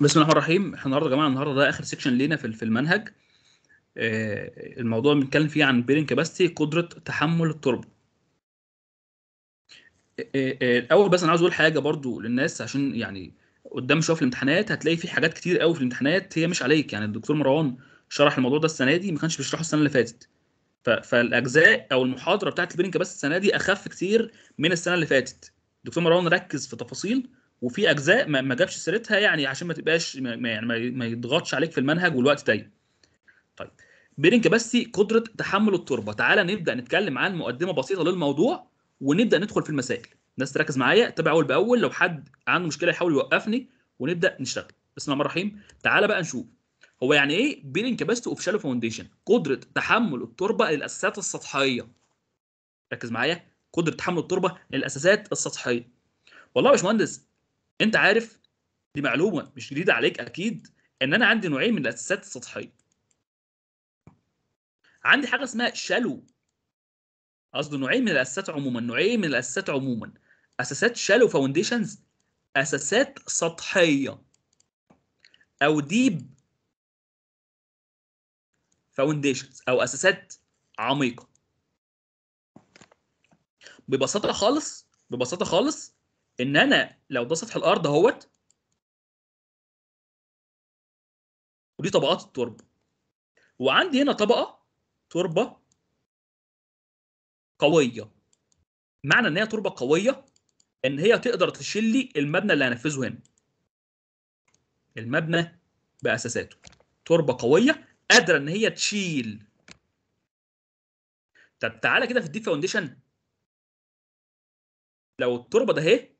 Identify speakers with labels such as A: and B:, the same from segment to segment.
A: بسم الله الرحمن الرحيم احنا النهارده يا جماعه النهارده ده اخر سيكشن لينا في في المنهج آه الموضوع بنتكلم فيه عن بيرنج كاباسيتي قدره تحمل التربه آه،, آه الاول بس انا عاوز اقول حاجه برضو للناس عشان يعني قدام شويه في الامتحانات هتلاقي في حاجات كتير قوي في الامتحانات هي مش عليك يعني الدكتور مروان شرح الموضوع ده السنه دي ما كانش بيشرحه السنه اللي فاتت فالاجزاء او المحاضره بتاعت البيرنج بس السنه دي اخف كتير من السنه اللي فاتت الدكتور مروان ركز في تفاصيل وفي اجزاء ما, ما جابش سيرتها يعني عشان ما تبقاش ما يعني ما, يضغطش عليك في المنهج والوقت ضيق طيب بيرنج بس قدره تحمل التربه تعالى نبدا نتكلم عن مقدمه بسيطه للموضوع ونبدا ندخل في المسائل الناس تركز معايا تابع اول باول لو حد عنده مشكله يحاول يوقفني ونبدا نشتغل بسم الله الرحمن الرحيم تعالى بقى نشوف هو يعني ايه بيلينج كاباستي اوف شالو فاونديشن قدره تحمل التربه للاساسات السطحيه ركز معايا قدره تحمل التربه للاساسات السطحيه والله يا باشمهندس انت عارف دي معلومه مش جديده عليك اكيد ان انا عندي نوعين من الاساسات السطحيه عندي حاجه اسمها شالو قصده نوعين من الاساسات عموما نوعين من الاساسات عموما اساسات شالو فاونديشنز اساسات سطحيه او ديب فاونديشنز او اساسات عميقه ببساطه خالص ببساطه خالص ان انا
B: لو ده سطح الارض اهوت ودي
A: طبقات التربه وعندي هنا طبقه تربه قويه معنى ان هي تربه قويه ان هي تقدر تشيل لي المبنى اللي هنفذه هنا المبنى باساساته تربه قويه قادره ان هي تشيل طب تعالى كده في الديب فاونديشن لو التربه ده اهي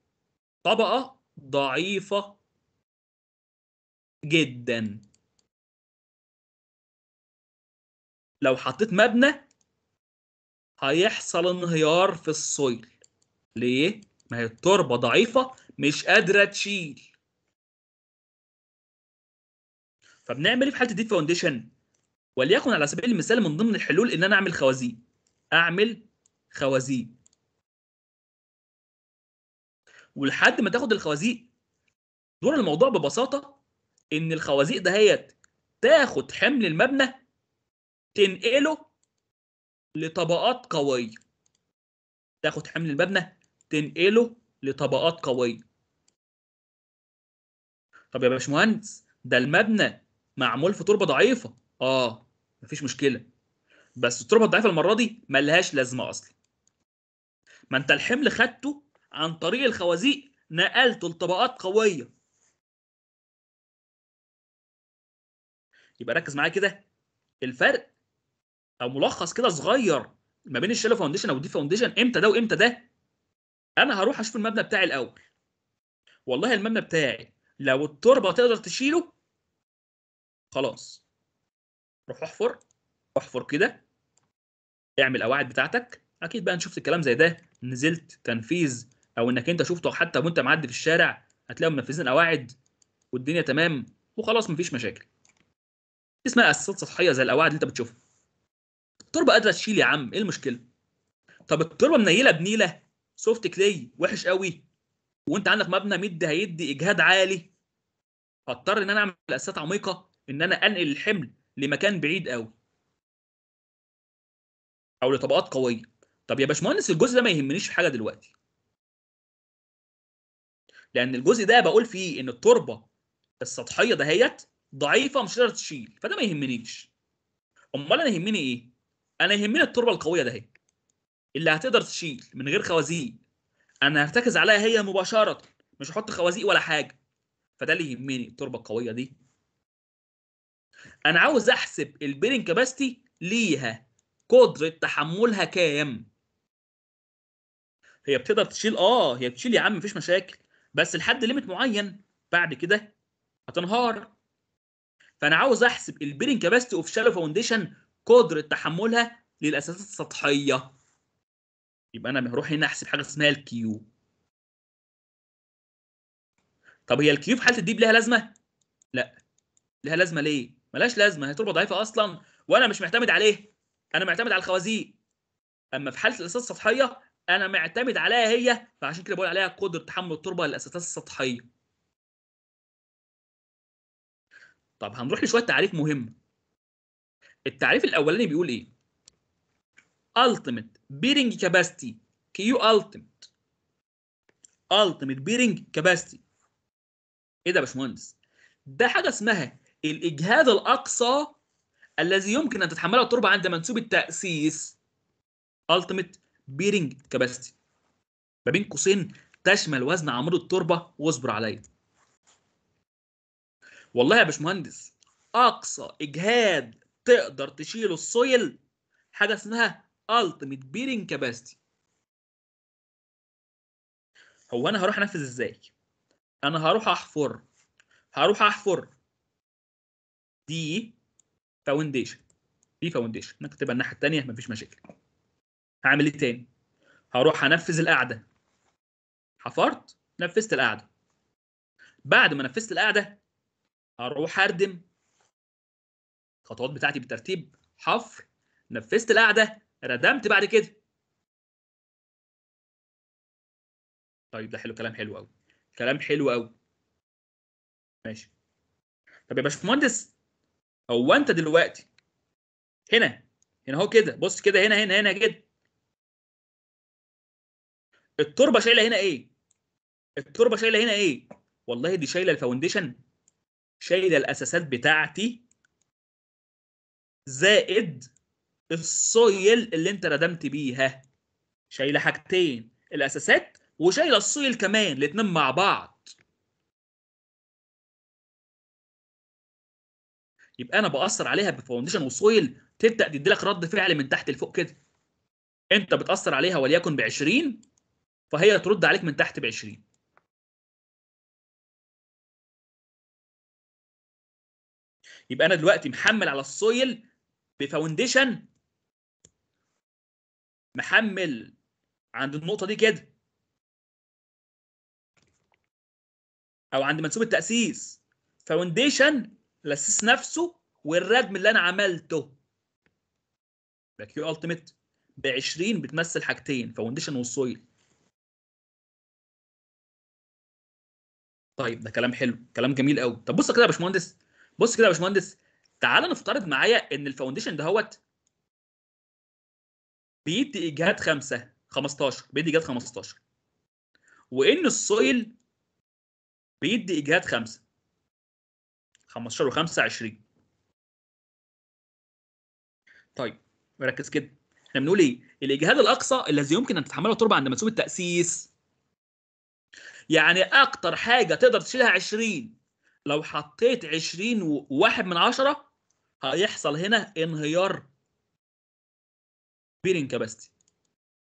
B: طبقة ضعيفة جدا
A: لو حطيت مبنى هيحصل انهيار في السويل ليه؟ ما هي التربة ضعيفة مش قادرة تشيل فبنعمل ايه في حالة الديب فاونديشن؟ وليكن على سبيل المثال من ضمن الحلول ان انا اعمل خوازيق اعمل خوازيق ولحد ما تاخد الخوازيق دور الموضوع ببساطه ان الخوازيق دهيت تاخد حمل المبنى تنقله لطبقات قويه تاخد حمل المبنى تنقله لطبقات قويه طب يا باشمهندس ده المبنى معمول في تربه ضعيفه اه مفيش مشكله بس التربه الضعيفه المره دي ملهاش لازمه اصلا ما انت الحمل خدته عن طريق الخوازيق
B: نقلته لطبقات قويه
A: يبقى ركز معايا كده الفرق او ملخص كده صغير ما بين الشيلو فاونديشن او دي فاونديشن امتى ده وامتى ده انا هروح اشوف المبنى بتاعي الاول والله المبنى بتاعي لو التربه تقدر تشيله خلاص روح احفر احفر كده اعمل قواعد بتاعتك اكيد بقى نشوف الكلام زي ده نزلت تنفيذ او انك انت شفته حتى وانت معدي في الشارع هتلاقيهم منفذين قواعد والدنيا تمام وخلاص مفيش مشاكل اسمها اساسات سطحيه زي القواعد اللي انت بتشوفها التربه قادره تشيل يا عم ايه المشكله طب التربه منيله بنيله سوفت كلي وحش قوي وانت عندك مبنى مد هيدي اجهاد عالي هضطر ان انا اعمل اساسات عميقه ان انا انقل الحمل لمكان بعيد قوي او لطبقات قويه طب يا باشمهندس الجزء ده ما يهمنيش في حاجه دلوقتي لان الجزء ده بقول فيه ان التربه السطحيه دهيت ضعيفه مش هتقدر تشيل فده ما يهمنيش امال انا يهمني ايه انا يهمني التربه القويه ده اللي هتقدر تشيل من غير خوازيق انا هرتكز عليها هي مباشره مش هحط خوازيق ولا حاجه فده اللي يهمني التربه القويه دي انا عاوز احسب البيرنج كاباستي ليها قدره تحملها كام هي بتقدر تشيل اه هي بتشيل يا عم مفيش مشاكل بس لحد ليميت معين بعد كده هتنهار فانا عاوز احسب البيرنج كاباستي اوف شالو فاونديشن قدره تحملها للاساسات السطحيه يبقى انا هروح هنا احسب حاجه اسمها الكيو طب هي الكيو في حاله الديب ليها لازمه لا ليها لازمه ليه ملهاش لازمه هي تربه ضعيفه اصلا وانا مش معتمد عليه انا معتمد على الخوازيق اما في حاله الاساسات السطحيه انا معتمد عليها هي فعشان كده بقول عليها قدره تحمل التربه للاساسات السطحيه طب هنروح لشويه تعريف مهم التعريف الاولاني بيقول ايه ultimate bearing capacity Q ultimate ultimate bearing capacity ايه ده يا باشمهندس ده حاجه اسمها الاجهاد الاقصى الذي يمكن ان تتحمله التربه عند منسوب التاسيس ultimate بيرنج كاباستي ما بين قوسين تشمل وزن عمود التربه واصبر عليا والله يا باشمهندس اقصى اجهاد تقدر تشيله السويل حاجه اسمها التيميت بيرنج كاباستي هو انا هروح انفذ ازاي انا هروح احفر هروح احفر دي فاونديشن دي فاونديشن نكتبها الناحيه الثانيه مفيش مشاكل هعمل ايه تاني هروح هنفذ القاعده حفرت نفذت القاعده بعد ما نفذت القاعده هروح اردم الخطوات بتاعتي بالترتيب حفر نفذت القاعده ردمت بعد كده
B: طيب ده حلو كلام حلو قوي
A: كلام حلو قوي ماشي طب يا باشمهندس هو انت دلوقتي هنا هنا اهو كده بص كده هنا هنا هنا كده التربه شايله هنا ايه التربه شايله هنا ايه والله دي شايله الفاونديشن شايله الاساسات بتاعتي زائد السويل اللي انت ردمت بيها شايله حاجتين الاساسات وشايله السويل كمان الاتنين مع
B: بعض يبقى
A: انا باثر عليها بفاونديشن وسويل تبدا تدي لك رد فعل من تحت لفوق كده انت بتاثر عليها وليكن ب 20 فهي هترد عليك من تحت ب 20 يبقى انا دلوقتي محمل على السويل بفاونديشن محمل عند النقطه دي كده او عند منسوب التاسيس فاونديشن الاساس نفسه والردم اللي انا عملته ده كيو التيميت ب 20 بتمثل حاجتين فاونديشن والسويل طيب ده كلام حلو كلام جميل قوي طب بص كده يا باشمهندس بص كده يا باشمهندس تعال نفترض معايا ان الفاونديشن دهوت بيدي اجهاد 5 15 بيدي اجهاد 15 وان السويل بيدي اجهاد 5 15 و5 20 طيب ركز كده احنا بنقول ايه الاجهاد الاقصى الذي يمكن ان تتحمله التربه عند منسوب التاسيس يعني اكتر حاجه تقدر تشيلها 20 لو حطيت 20 وواحد من عشره هيحصل هنا انهيار بيرنج كاباستي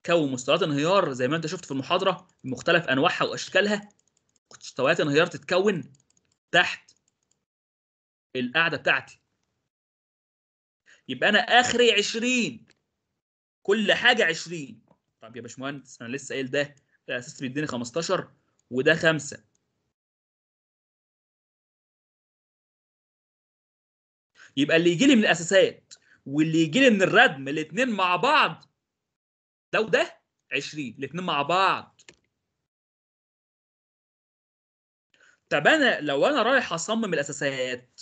A: كون مستويات انهيار زي ما انت شفت في المحاضره مختلف انواعها واشكالها مستويات انهيار تتكون تحت القاعده بتاعتي يبقى انا اخري 20 كل حاجه 20 طب يا باشمهندس انا لسه قايل ده الاساس بيديني 15 وده خمسة يبقى اللي يجي لي من الاساسات واللي يجي لي من الردم الاثنين مع بعض ده وده 20 الاثنين مع بعض طب انا لو انا رايح اصمم الاساسات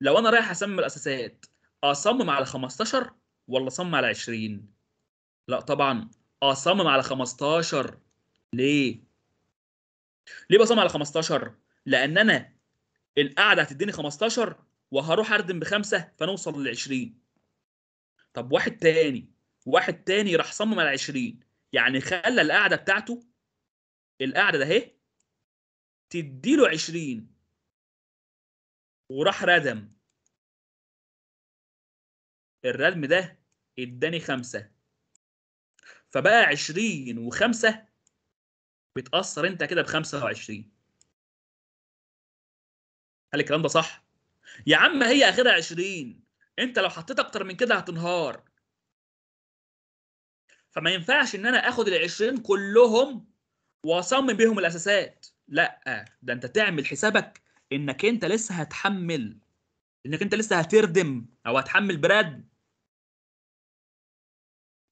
A: لو انا رايح اصمم الاساسات اصمم على 15 ولا اصمم على 20 لا طبعا اصمم على 15 ليه ليه بصمم على 15 لان انا القعده هتديني 15 وهروح اردم بخمسه فنوصل لل 20 طب واحد تاني واحد تاني راح صمم على 20 يعني خلى القعده بتاعته القعده ده اهي تدي له 20 وراح ردم الردم ده اداني خمسة فبقى 20 و5 بتاثر انت كده ب 25 هل الكلام ده صح يا عم هي اخرها 20 انت لو حطيت اكتر من كده هتنهار فما ينفعش ان انا اخد ال 20 كلهم واصمم بيهم الاساسات لا ده انت تعمل حسابك انك انت لسه هتحمل انك انت لسه هتردم او هتحمل براد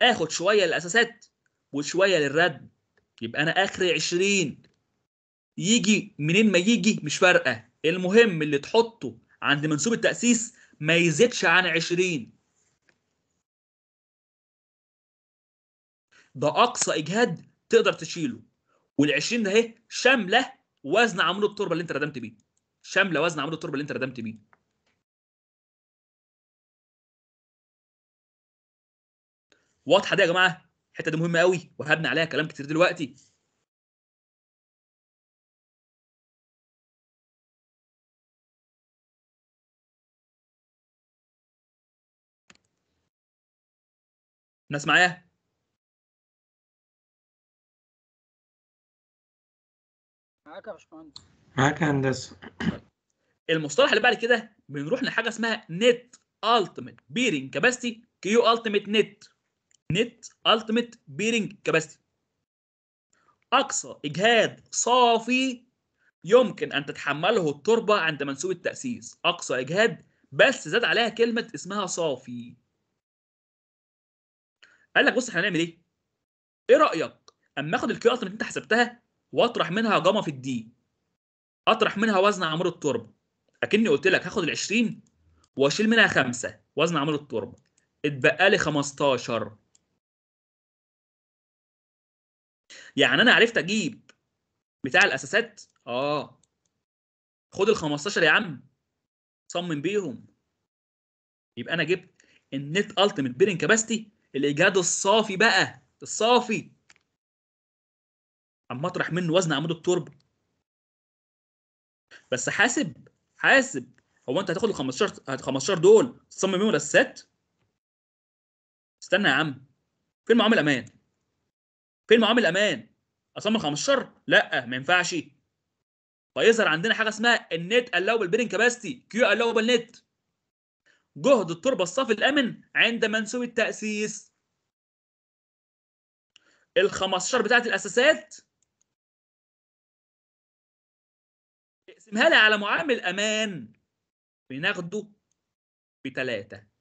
A: اخد شويه للاساسات وشويه للرد يبقى انا اخري 20 يجي منين ما يجي مش فارقه المهم اللي تحطه عند منسوب التاسيس ما يزيدش عن 20 ده اقصى اجهاد تقدر تشيله وال20 ده اهي شامله وزن عمود التربه اللي انت ردمت بيه شامله وزن عمود التربه اللي انت ردمت بيه
B: واضحه دي يا جماعه الحته دي مهمه قوي وهبنا عليها كلام كتير دلوقتي الناس معايا
A: معاك يا باشمهندس معاك يا هندسه المصطلح اللي بعد كده بنروح لحاجه اسمها نت التيميت بيرنج كاباسيتي كيو التيميت نت نت التيميت بيرنج كاباسيتي اقصى اجهاد صافي يمكن ان تتحمله التربه عند منسوب التاسيس اقصى اجهاد بس زاد عليها كلمه اسمها صافي قال لك بص احنا هنعمل ايه ايه رايك اما اخد الكي اللي انت حسبتها واطرح منها جاما في الدي اطرح منها وزن عمر التربه اكني قلت لك هاخد ال 20 واشيل منها خمسه وزن عمر التربه اتبقى لي 15 يعني انا عرفت اجيب بتاع الاساسات اه خد ال 15 يا عم صمم بيهم يبقى انا جبت النت التيميت بيرن كاباستي الايجاد الصافي بقى الصافي عم اطرح منه وزن عمود التربه بس حاسب حاسب هو انت هتاخد ال 15 15 دول تصمم بيهم الاساسات استنى يا عم فين معامل امان فين عامل امان اصمم 15 لا ما ينفعش فيظهر عندنا حاجه اسمها النت الاوبل بيرنج كاباستي كيو الاوبل نت جهد التربه الصافي الامن عند منسوب التاسيس ال 15 بتاعه الاساسات
B: اقسمها لي على معامل امان بناخده بثلاثه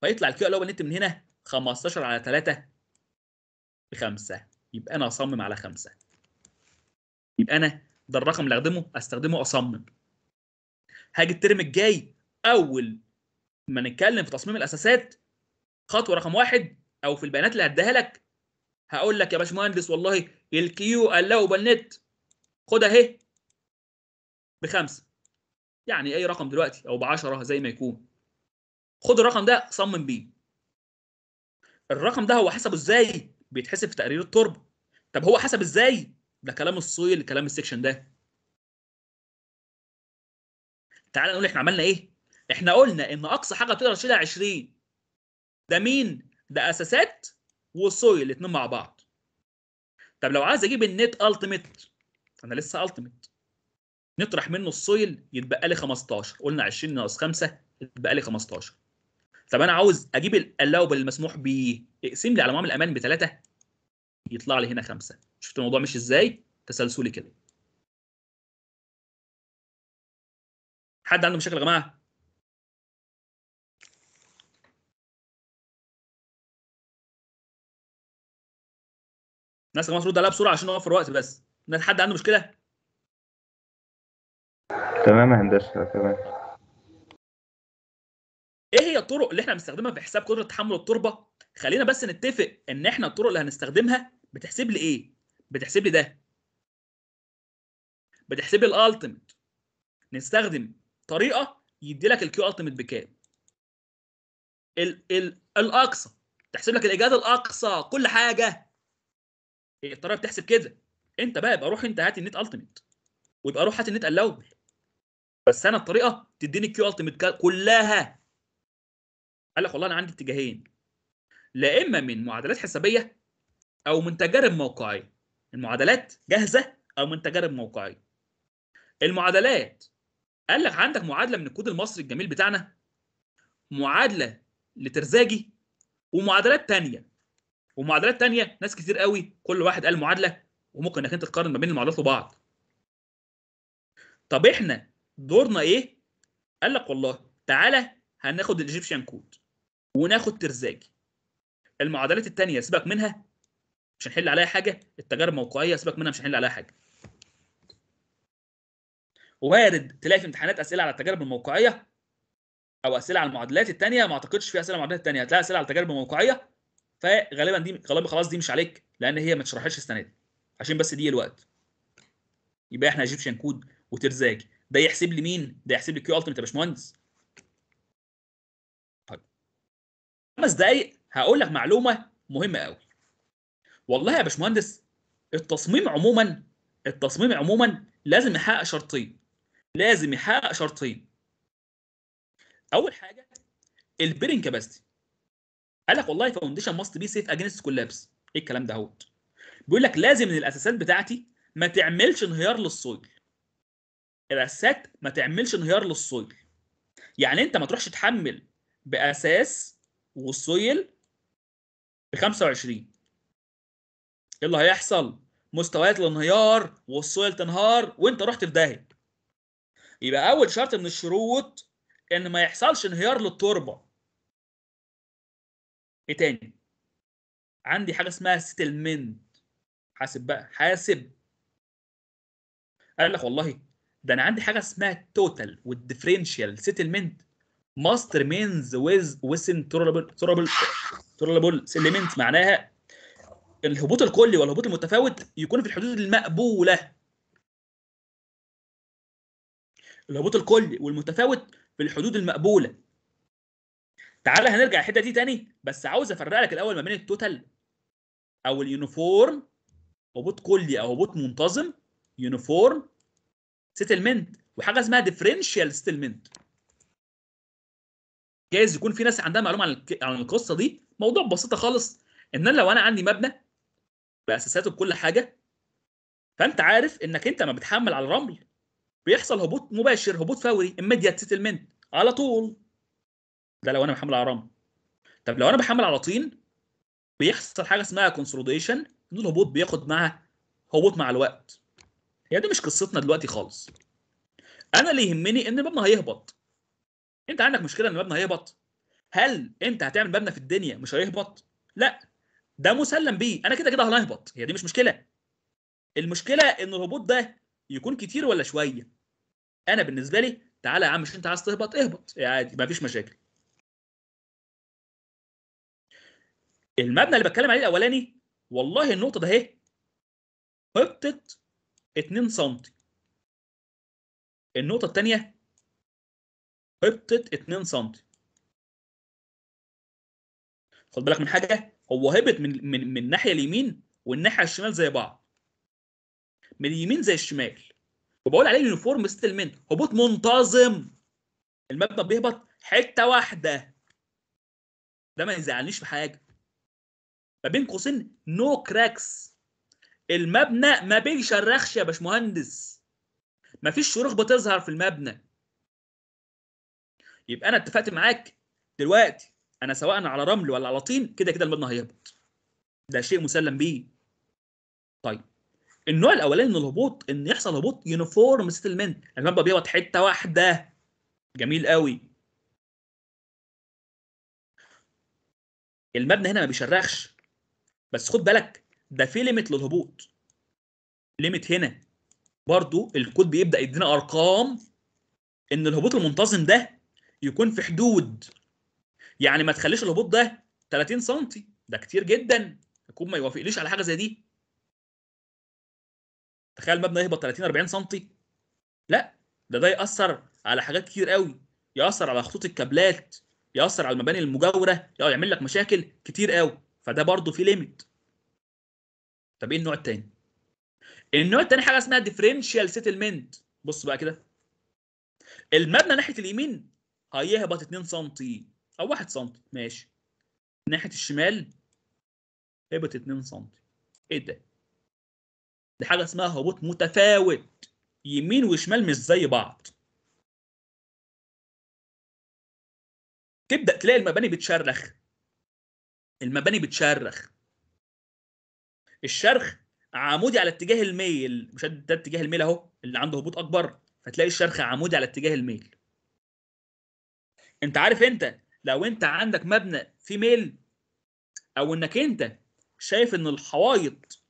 A: فيطلع الكيو اللي هو بنيت من هنا 15 على 3 بخمسة يبقى انا اصمم على 5 يبقى انا ده الرقم اللي اخدمه استخدمه اصمم هاجي الترم الجاي اول ما نتكلم في تصميم الاساسات خطوه رقم واحد او في البيانات اللي هديها لك هقول لك يا باشمهندس والله الكيو قال له بالنت خد اهي بخمسه يعني اي رقم دلوقتي او ب 10 زي ما يكون خد الرقم ده صمم بيه الرقم ده هو حسبه ازاي بيتحسب في تقرير التربه طب هو حسب ازاي ده كلام الصويل كلام السكشن ده تعال نقول احنا عملنا ايه احنا قلنا ان اقصى حاجه تقدر تشيلها 20 ده مين ده اساسات وصويل الاثنين مع بعض طب لو عايز اجيب النت التيميت انا لسه التيميت نطرح منه الصويل يتبقى لي 15 قلنا 20 ناقص 5 يتبقى لي 15 طب انا عاوز اجيب اللوب المسموح بيه اقسم لي على معامل الامان بثلاثه يطلع لي هنا خمسه شفت الموضوع مش ازاي تسلسلي كده
B: حد عنده مشاكل يا جماعه الناس المفروض ترد عليها بسرعه عشان نوفر وقت بس حد عنده مشكله
A: تمام يا هندسه تمام الطرق اللي احنا بنستخدمها في حساب قدره تحمل التربه خلينا بس نتفق ان احنا الطرق اللي هنستخدمها بتحسب لي ايه بتحسب لي ده بتحسب لي الالتيميت نستخدم طريقه يدي لك الكيو التيميت بكام ال ال الاقصى تحسب لك الايجاد الاقصى كل حاجه الطريقه بتحسب كده انت بقى يبقى روح انت هات النت التيميت ويبقى روح هات النت الاول بس انا الطريقه تديني الكيو التيميت كلها قال لك والله انا عندي اتجاهين لا اما من معادلات حسابيه او من تجارب موقعيه المعادلات جاهزه او من تجارب موقعيه المعادلات قال لك عندك معادله من الكود المصري الجميل بتاعنا معادله لترزاجي ومعادلات تانية ومعادلات تانية ناس كتير قوي كل واحد قال معادله وممكن انك انت تقارن ما بين المعادلات وبعض طب احنا دورنا ايه قال لك والله تعالى هناخد الايجيبشن كود وناخد ترزاج المعادلات التانية سيبك منها مش هنحل عليها حاجه التجارب الموقعية سيبك منها مش هنحل عليها حاجه وارد تلاقي في امتحانات اسئله على التجارب الموقعيه او اسئله على المعادلات التانية ما اعتقدش في اسئله على المعادلات التانية هتلاقي اسئله على التجارب الموقعيه فغالبا دي غالبا خلاص دي مش عليك لان هي ما تشرحهاش السنه دي عشان بس دي الوقت يبقى احنا ايجيبشن كود وترزاج ده يحسب لي مين ده يحسب لي كيو التمت يا باشمهندس خمس دقايق هقول لك معلومه مهمه قوي والله يا باشمهندس التصميم عموما التصميم عموما لازم يحقق شرطين لازم يحقق شرطين اول حاجه البيرنج كاباسيتي قال لك والله فاونديشن ماست بي سيف اجينست كولابس ايه الكلام ده هوت بيقول لك لازم ان الاساسات بتاعتي ما تعملش انهيار للصويل الاساسات ما تعملش انهيار للصويل يعني انت ما تروحش تحمل باساس والسويل ب 25 ايه اللي هيحصل؟ مستويات الانهيار والسويل تنهار وانت رحت في داهيه يبقى اول شرط من الشروط ان ما يحصلش انهيار للتربه ايه تاني عندي حاجه اسمها سيتلمنت. حاسب بقى حاسب قال لك والله ده انا عندي حاجه اسمها التوتال والديفرنشال سيتلمنت must remains with within tolerable tolerable tolerable element معناها الهبوط الكلي والهبوط المتفاوت يكون في الحدود المقبوله الهبوط الكلي والمتفاوت في الحدود المقبوله تعالى هنرجع الحته دي تاني بس عاوز افرق لك الاول ما بين التوتال او اليونيفورم هبوط كلي او هبوط منتظم يونيفورم سيتلمنت وحاجه اسمها ديفرنشال سيتلمنت جايز يكون في ناس عندها معلومه عن عن القصه دي موضوع بسيطه خالص ان انا لو انا عندي مبنى باساساته بكل حاجه فانت عارف انك انت ما بتحمل على الرمل بيحصل هبوط مباشر هبوط فوري اميديت سيتلمنت على طول ده لو انا بحمل على رمل طب لو انا بحمل على طين بيحصل حاجه اسمها كونسوليديشن ان الهبوط بياخد معها هبوط مع الوقت هي دي مش قصتنا دلوقتي خالص انا اللي يهمني ان المبنى هيهبط انت عندك مشكله ان المبنى هيهبط هل انت هتعمل مبنى في الدنيا مش هيهبط لا ده مسلم بيه انا كده كده هنهبط هي دي مش مشكله المشكله ان الهبوط ده يكون كتير ولا شويه انا بالنسبه لي تعالى يا عم مش انت عايز تهبط اهبط إيه، عادي مفيش مشاكل المبنى اللي بتكلم عليه الاولاني والله
B: النقطه ده اهي هبطت 2 سم
A: النقطه الثانيه هبطت 2 سم خد بالك من حاجه هو هبط من من من الناحيه اليمين والناحيه الشمال زي بعض من اليمين زي الشمال وبقول عليه يونيفورم ستيلمنت هبوط منتظم المبنى بيهبط حته واحده ده ما يزعلنيش في حاجه ما بين قوسين نو كراكس المبنى ما بيشرخش يا باشمهندس ما فيش شروخ بتظهر في المبنى يبقى انا اتفقت معاك دلوقتي انا سواء على رمل ولا على طين كده كده المبنى هيهبط ده شيء مسلم بيه طيب النوع الاولاني من الهبوط ان يحصل هبوط يونيفورم سيتلمنت المبنى بيهبط حته واحده جميل قوي المبنى هنا ما بيشرخش بس خد بالك ده في ليميت للهبوط ليميت هنا برضو الكود بيبدا يدينا ارقام ان الهبوط المنتظم ده يكون في حدود يعني ما تخليش الهبوط ده 30 سم ده كتير جدا يكون ما يوافقليش على حاجه زي دي تخيل مبنى يهبط 30 40 سم لا ده ده ياثر على حاجات كتير قوي ياثر على خطوط الكابلات ياثر على المباني المجاوره يعمل لك مشاكل كتير قوي فده برضه في ليميت طب ايه النوع التاني النوع التاني حاجه اسمها ديفرنشال سيتلمنت بص بقى كده المبنى ناحيه اليمين هيهبط 2 سم او 1 سم ماشي ناحيه الشمال هبط 2 سم ايه ده دي حاجه اسمها هبوط متفاوت يمين وشمال مش
B: زي بعض تبدا تلاقي
A: المباني بتشرخ المباني بتشرخ الشرخ عمودي على اتجاه الميل مش ده اتجاه الميل اهو اللي عنده هبوط اكبر فتلاقي الشرخ عمودي على اتجاه الميل انت عارف انت لو انت عندك مبنى في ميل او انك انت شايف ان الحوائط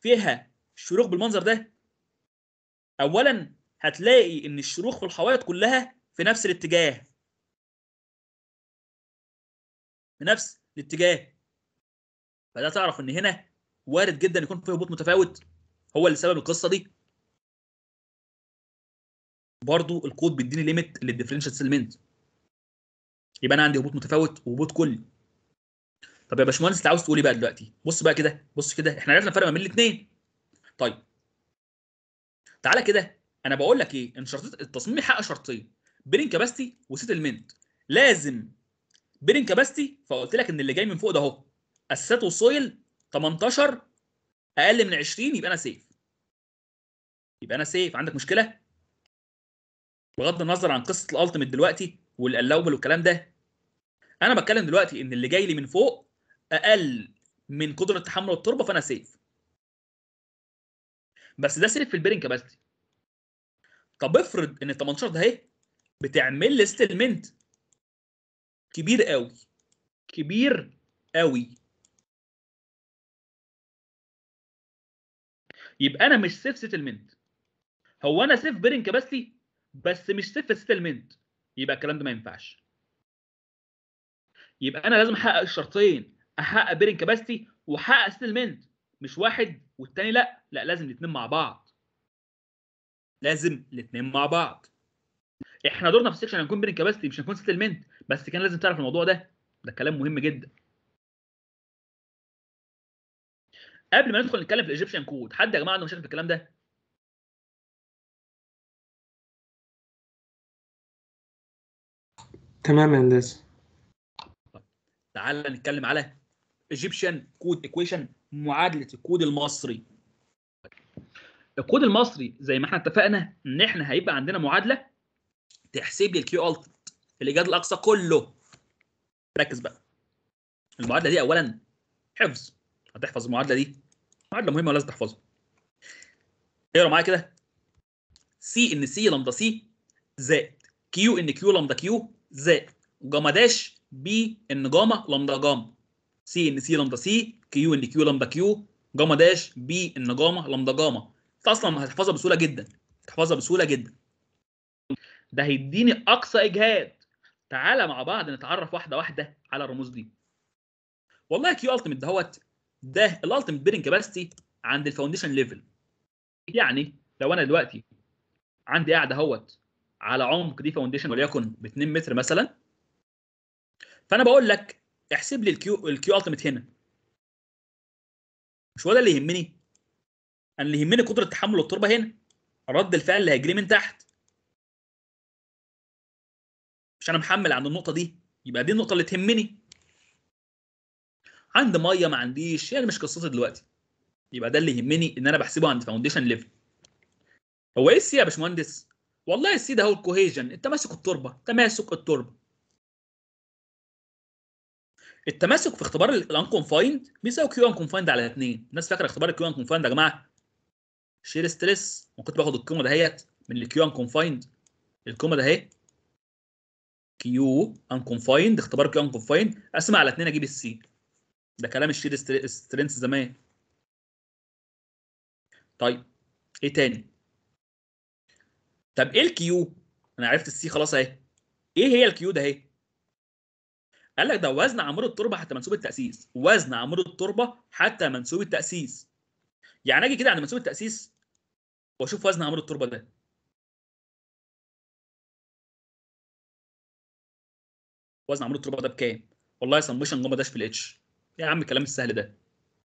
A: فيها شروخ بالمنظر ده اولا هتلاقي ان الشروخ في الحوائط كلها في نفس الاتجاه في نفس الاتجاه فده تعرف ان هنا وارد جدا يكون فيه هبوط متفاوت هو اللي سبب القصه دي برضو الكود بيديني ليميت للديفرنشال سيلمنت يبقى انا عندي هبوط متفاوت وهبوط كلي طب يا باشمهندس انت عاوز تقول ايه بقى دلوقتي بص بقى كده بص كده احنا عرفنا الفرق ما بين الاثنين طيب تعالى كده انا بقول لك ايه ان شرطيه التصميم يحقق شرطين برين كاباستي وسيتلمنت لازم برين كاباستي فقلت لك ان اللي جاي من فوق ده اهو اسات وسويل 18 اقل من 20 يبقى انا سيف يبقى انا سيف عندك مشكله بغض النظر عن قصه الالتيميت دلوقتي والقلاوبل والكلام ده انا بتكلم دلوقتي ان اللي جاي لي من فوق اقل من قدره تحمل التربه فانا سيف بس ده سيف في البيرنج كاباسيتي طب افرض ان ال 18 ده اهي بتعمل لي ستيلمنت كبير قوي كبير قوي يبقى انا مش سيف ستيلمنت هو انا سيف بيرنج كاباسيتي بس مش سيف ستيلمنت يبقى الكلام ده ما ينفعش يبقى انا لازم احقق الشرطين احقق بيرنج كاباستي واحقق ستلمنت مش واحد والتاني لا لا لازم الاثنين مع بعض لازم الاثنين مع بعض احنا دورنا في السكشن هنكون بيرنج كاباستي مش هنكون ستلمنت بس كان لازم تعرف الموضوع ده ده كلام مهم جدا قبل ما ندخل
B: نتكلم في الايجيبشن كود حد يا جماعه عنده مشاكل في الكلام ده تمام يا هندسه
A: تعال نتكلم على ايجيبشن كود ايكويشن معادله الكود المصري الكود المصري زي ما احنا اتفقنا ان احنا هيبقى عندنا معادله تحسب لي الكيو الت الايجاد الاقصى كله ركز بقى المعادله دي اولا حفظ هتحفظ المعادله دي معادله مهمه ولازم تحفظها اقرا معايا كده سي ان سي لمدا سي زائد كيو ان كيو لمدا كيو زائد جاما داش بي ان جاما لامدا جاما سي ان سي لندا سي كيو ان كيو لندا كيو جاما داش بي ان جاما لامدا جاما انت اصلا هتحفظها بسهوله جدا هتحفظها بسهوله جدا ده هيديني اقصى اجهاد تعالى مع بعض نتعرف واحده واحده على الرموز دي والله كيو التيمت دهوت ده الالتيمت بيرنج كاباسيتي عند الفاونديشن ليفل يعني لو انا دلوقتي عندي قاعده اهوت على عمق دي فاونديشن وليكن ب 2 متر مثلا فانا بقول لك احسب لي الكيو الكيو التيمت هنا مش هو ده اللي يهمني انا اللي يهمني قدره تحمل التربه هنا رد الفعل اللي هيجري من تحت مش انا محمل عند النقطه دي يبقى دي النقطه اللي تهمني عند ميه ما عنديش يعني مش قصتي دلوقتي يبقى ده اللي يهمني ان انا بحسبه عند فاونديشن ليفل هو ايه السي يا باشمهندس والله يا سيدي اهو الكوهيجن التماسك التربه تماسك التربه التماسك في اختبار الانكونفايند بيساوي كيو انكونفايند على اثنين الناس فاكره اختبار الكيو انكونفايند يا جماعه شير ستريس ما كنت باخد القيمه دهيت من الكيو انكونفايند القيمه ده اهي كيو انكونفايند اختبار كيو انكونفايند اقسم على اثنين اجيب السي ده كلام الشير سترينث زمان طيب ايه تاني طب ايه الكيو انا عرفت السي خلاص اهي ايه هي الكيو ده اهي قال لك ده وزن عمود التربه حتى منسوب التاسيس وزن عمود التربه حتى منسوب التاسيس يعني اجي كده عند منسوب التاسيس واشوف وزن عمود التربه ده
B: وزن عمود التربه ده بكام
A: والله سمشن جوما داش في الاتش يا عم الكلام السهل ده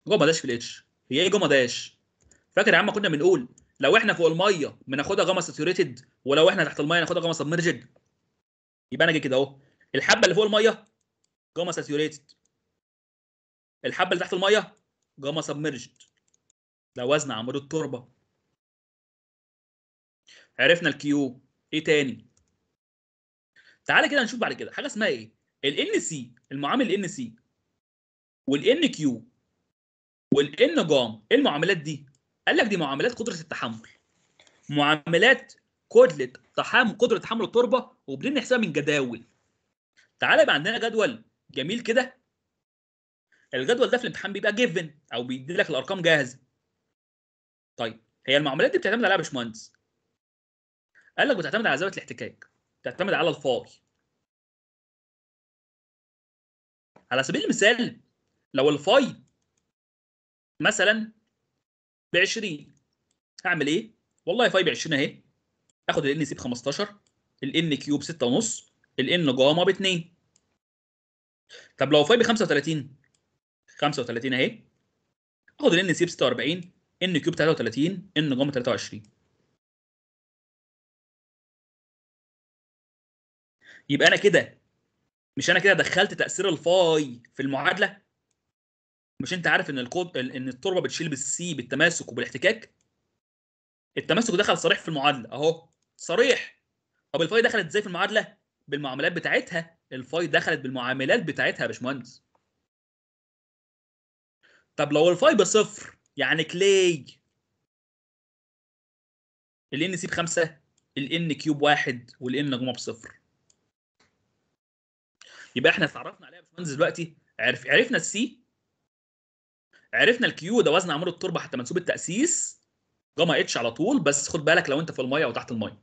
A: جوما داش في الاتش هي ايه جوما داش فاكر يا عم كنا بنقول لو احنا فوق الميه بناخدها غامه ساتوريتد ولو احنا تحت الميه ناخدها غامه سبمرجد يبقى انا جاي كده اهو الحبه اللي فوق الميه غامه ساتوريتد الحبه اللي تحت الميه غامه سبمرجد ده وزن عمود التربه عرفنا الكيو ايه تاني تعالى كده نشوف بعد كده حاجه اسمها ايه الان سي المعامل الان سي والان كيو والان جام ايه المعاملات دي قال لك دي معاملات قدره التحمل معاملات كتله تحمل قدره تحمل التربه وبنبني حسابها من جداول تعالى يبقى عندنا جدول جميل كده الجدول ده في الامتحان بيبقى جيفن او بيدي لك الارقام جاهزه طيب هي المعاملات دي بتعتمد على يا باشمهندس قال لك
B: بتعتمد على زاويه الاحتكاك بتعتمد على الفاي
A: على سبيل المثال لو الفاي مثلا ب 20 اعمل ايه؟ والله فاي ب 20 اهي اخد ال ان سي ب 15 ال ان كيوب 6.5 ال ان جاما ب 2 طب لو فاي ب 35 35 اهي اخد ال ان سي ب 46 ان كيوب 33 ان جاما 23 يبقى انا كده مش انا كده دخلت تاثير الفاي في المعادله مش انت عارف ان القط... ان التربه بتشيل بالسي بالتماسك وبالاحتكاك التماسك دخل صريح في المعادله اهو صريح طب الفاي دخلت ازاي في المعادله بالمعاملات بتاعتها الفاي دخلت بالمعاملات بتاعتها يا باشمهندس طب لو الفاي بصفر يعني كلي ان سي بخمسه ان كيوب واحد ان مجموعه بصفر يبقى احنا اتعرفنا عليها يا باشمهندس دلوقتي عرف عرفنا السي عرفنا الكيو ده وزن عمود التربه حتى منسوب التاسيس جاما اتش على طول بس خد بالك لو انت في الميه او تحت الميه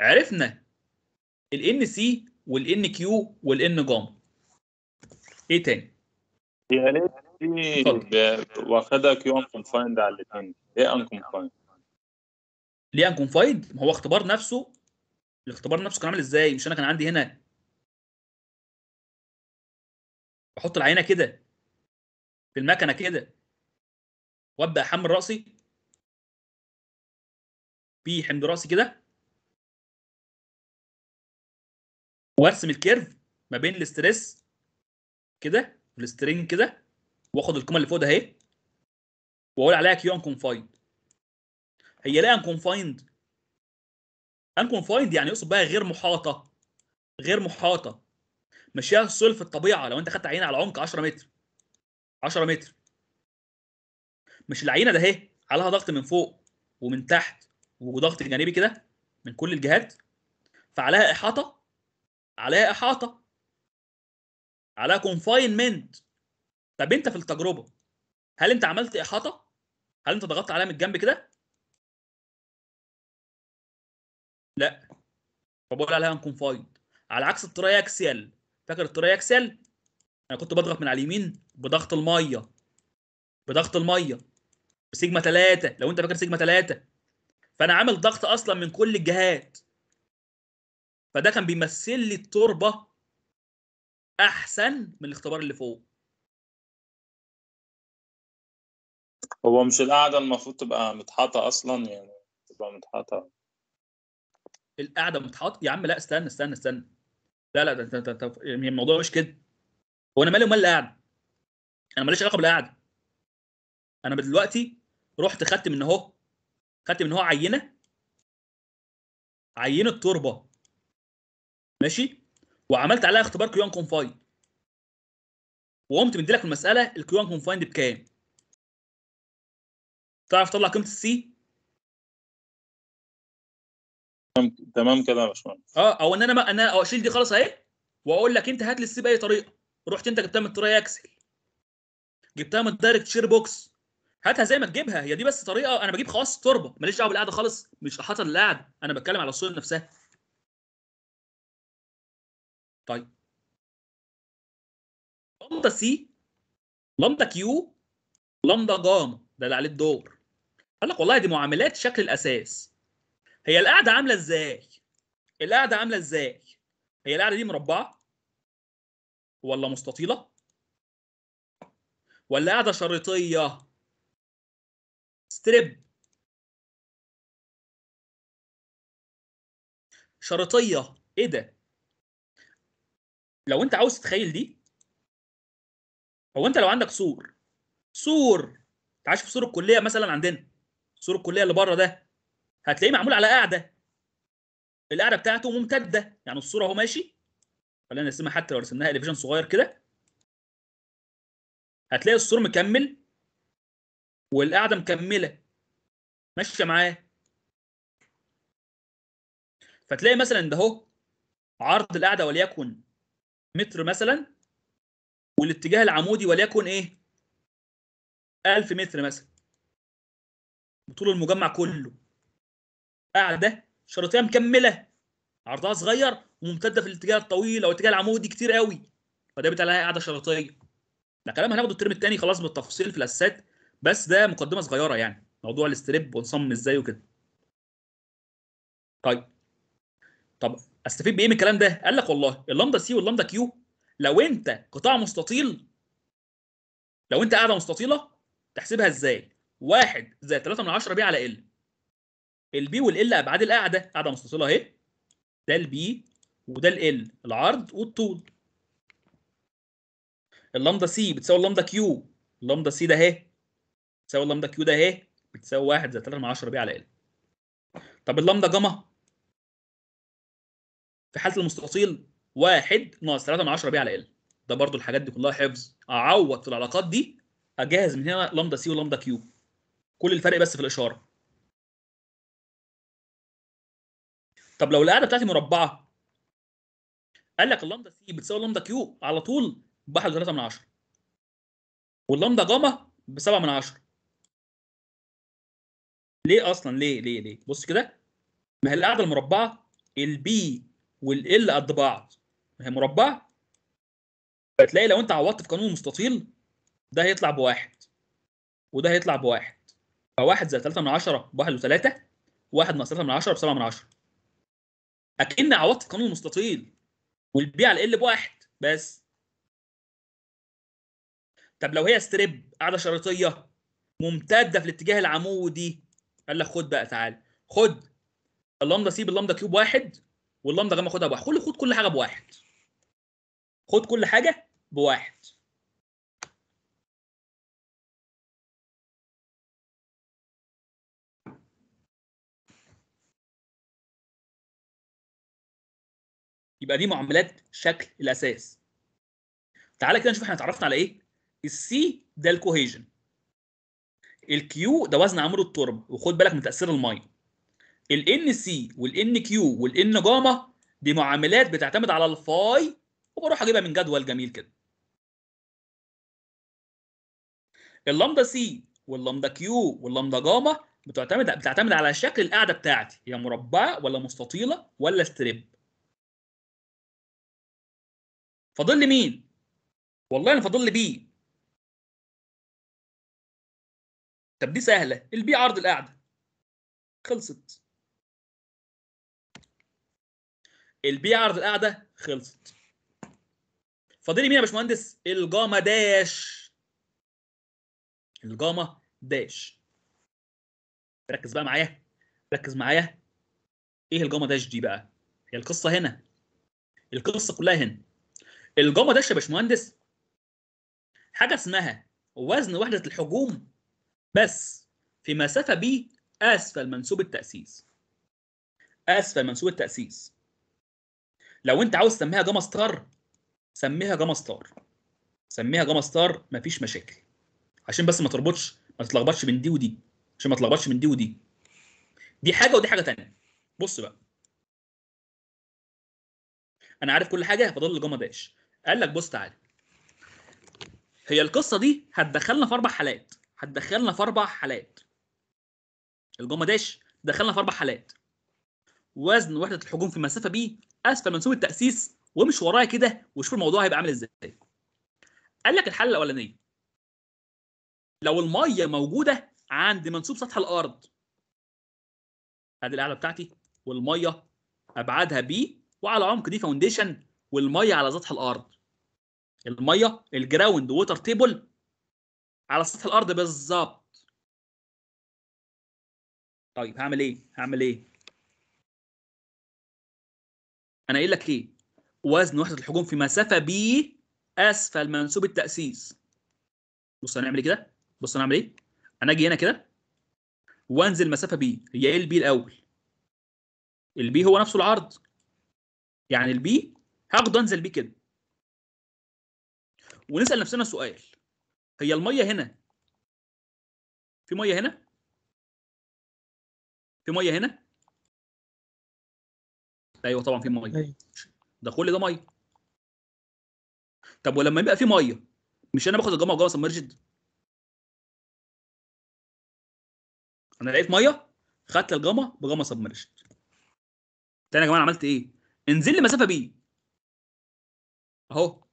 A: عرفنا الان سي والان كيو والان جاما ايه تاني يا ريت واخدها كيو انكونفايند على الاثنين ايه انكونفايند ليه انكونفايند ما هو اختبار نفسه الاختبار نفسه كان عامل ازاي مش انا كان عندي هنا
B: بحط العينه كده في المكنه كده وابدا احمل راسي بي حمد راسي كده وارسم الكيرف ما بين الاستريس
A: كده والسترين كده واخد الكومه اللي فوق ده اهي واقول عليها كيو ان كونفايند هي ليه ان كونفايند ان كونفايند يعني يقصد بقى غير محاطه غير محاطه مشيها السول في الطبيعه لو انت خدت عينه على عمق 10 متر 10 متر مش العينه ده اهي عليها ضغط من فوق ومن تحت وضغط جانبي كده من كل الجهات فعليها احاطه عليها احاطه عليها كونفاينمنت طب انت في التجربه هل انت عملت احاطه هل انت ضغطت عليها من الجنب كده لا فبقول عليها كونفايند على عكس الترياكسيال فاكر الترياكسيال؟ انا كنت بضغط من على اليمين بضغط الميه بضغط الميه بسيجما 3 لو انت فاكر سيجما 3 فانا عامل ضغط اصلا من كل الجهات فده كان بيمثل لي التربه
B: احسن من الاختبار اللي فوق
A: هو مش القاعده المفروض تبقى متحاطه اصلا يعني تبقى متحاطه القاعده متحاطه يا عم لا استنى استنى استنى لا لا ده يعني الموضوع مش كده هو انا مالي ومال القاعده انا ماليش علاقه بالقعده انا دلوقتي رحت خدت من اهو خدت من اهو عينه عينه تربه ماشي وعملت عليها اختبار كيوان كونفايند وقمت مديلك المساله الكيوان كونفايند بكام تعرف تطلع قيمه السي تمام كده يا باشمهندس اه او ان انا ما انا اشيل دي خلاص اهي واقول لك انت هات لي السي باي طريقه رحت انت جبتها من الطريقه اكسل جبتها من الدايركت شير بوكس هاتها زي ما تجيبها هي دي بس طريقه انا بجيب خواص التربه ماليش دعوه بالقعده خالص مش حاطط القعده انا بتكلم على الصوره نفسها طيب لمدا سي لمدا كيو لمدا جاما ده اللي عليه الدور قال لك والله دي معاملات شكل الاساس هي القعده عامله ازاي القعده عامله ازاي هي القعده دي مربعه ولا مستطيله ولا قاعده شريطيه ستريب شريطيه ايه ده لو انت عاوز تتخيل دي هو انت لو عندك سور سور عايش في سور الكليه مثلا عندنا سور الكليه اللي بره ده هتلاقيه معمول على قاعده القاعده بتاعته ممتده يعني الصوره اهو ماشي خلينا نرسمها حتى لو رسمناها اليفيجن صغير كده هتلاقي السور مكمل والقاعده مكمله ماشيه معاه فتلاقي مثلا ده اهو عرض القاعده وليكن متر مثلا والاتجاه العمودي وليكن ايه 1000 متر مثلا بطول المجمع كله قاعده شريطيه مكمله عرضها صغير وممتده في الاتجاه الطويل او الاتجاه العمودي كتير قوي فده بيتقال عليها قاعده شريطيه ده كلام هناخده الترم الثاني خلاص بالتفصيل في الاساسات بس ده مقدمه صغيره يعني موضوع الاستريب ونصمم ازاي وكده طيب طب استفيد بايه من الكلام ده قال لك والله اللامدا سي واللامدا كيو لو انت قطاع مستطيل لو انت قاعده مستطيله تحسبها ازاي واحد زائد 3 من 10 بي على ال البي والال ابعاد القاعده قاعده مستطيله اهي ده البي وده ال العرض والطول اللامدا سي بتساوي اللامدا كيو اللامدا سي ده اهي بتساوي اللامدا كيو ده اهي بتساوي 1 زائد 3 من 10 بي على ال طب اللامدا جاما في حاله المستطيل 1 ناقص 3 من 10 بي على ال ده برضو الحاجات دي كلها حفظ اعوض في العلاقات دي اجهز من هنا لامدا سي ولامدا كيو كل الفرق بس في الاشاره طب لو القاعده بتاعتي مربعه قال لك اللامدا سي بتساوي لامدا كيو على طول ب1.3 من 10 واللامدا جاما ب7 من 10 ليه اصلا ليه ليه ليه بص كده ما هي القاعده المربعه البي والال قد بعض ما هي مربعه فتلاقي لو انت عوضت في قانون المستطيل ده هيطلع بواحد وده هيطلع بواحد فواحد زائد 3 من 10 بواحد وثلاثة واحد ناقص 3 من 10 بسبعة من 10 اكن عوضت في قانون المستطيل والبي على ال بواحد بس طب لو هي ستريب قاعده شريطيه ممتده في الاتجاه العمودي قال لك خد بقى تعالى خد اللامدا سي باللامدا كيوب واحد واللامدا غاما خدها بواحد خد كل حاجه بواحد خد كل حاجه بواحد يبقى دي معاملات شكل الاساس تعالى كده نشوف احنا اتعرفنا على ايه السي ده الكوهيجن الكيو ده وزن عمود التربه وخد بالك من تاثير الميه الان سي والان كيو والان جاما دي معاملات بتعتمد على الفاي وبروح اجيبها من جدول جميل كده اللامدا سي واللامدا كيو واللامدا جاما بتعتمد بتعتمد على شكل القاعده بتاعتي هي مربعه ولا مستطيله ولا ستريب فاضل لي مين
B: والله انا فاضل لي بي طب
A: دي سهله البيع عرض القعده خلصت البيع عرض القعده خلصت فاضل مين يا باشمهندس الجاما داش الجاما داش ركز بقى معايا ركز معايا ايه الجاما داش دي بقى هي القصه هنا القصه كلها هنا الجاما داش يا باشمهندس حاجه اسمها وزن وحده الحجوم بس في مسافة بي أسفل منسوب التأسيس أسفل منسوب التأسيس لو أنت عاوز تسميها جاما ستار سميها جاما ستار سميها جاما ستار مفيش مشاكل عشان بس ما تربطش ما تتلخبطش بين دي ودي عشان ما تتلخبطش بين دي ودي دي حاجة ودي حاجة ثانيه بص بقى أنا عارف كل حاجة فضل الجاما داش قال لك بص تعالى هي القصة دي هتدخلنا في أربع حالات هتدخلنا في اربع حالات الجمدش داش دخلنا في اربع حالات وزن وحده الحجوم في مسافه بي اسفل منسوب التاسيس وامشي ورايا كده وشوف الموضوع هيبقى عامل ازاي قال لك الحاله الاولانيه لو الميه موجوده عند منسوب سطح الارض ادي الاعلى بتاعتي والميه ابعادها بي وعلى عمق دي فاونديشن والميه على سطح الارض الميه الجراوند ووتر تيبل على سطح الارض بالظبط طيب هعمل ايه هعمل ايه انا قايل لك ايه وزن وحده الحجم في مسافه ب اسفل منسوب التاسيس بص هنعمل إيه كده بص انا هعمل ايه انا اجي هنا كده وانزل مسافه بي هي ايه البي الاول البي هو نفسه العرض يعني البي هاخده انزل بيه كده ونسال نفسنا سؤال هي الميه هنا في
B: ميه هنا في ميه هنا
A: ايوه طبعا في ميه أيوة. ده كل ده ميه طب ولما يبقى في ميه مش انا باخد الجامعه وجامعه سمرجد
B: انا لقيت ميه خدت الجامعه بجامعه سمرجد
A: تاني يا جماعه عملت ايه انزل لي مسافه بي اهو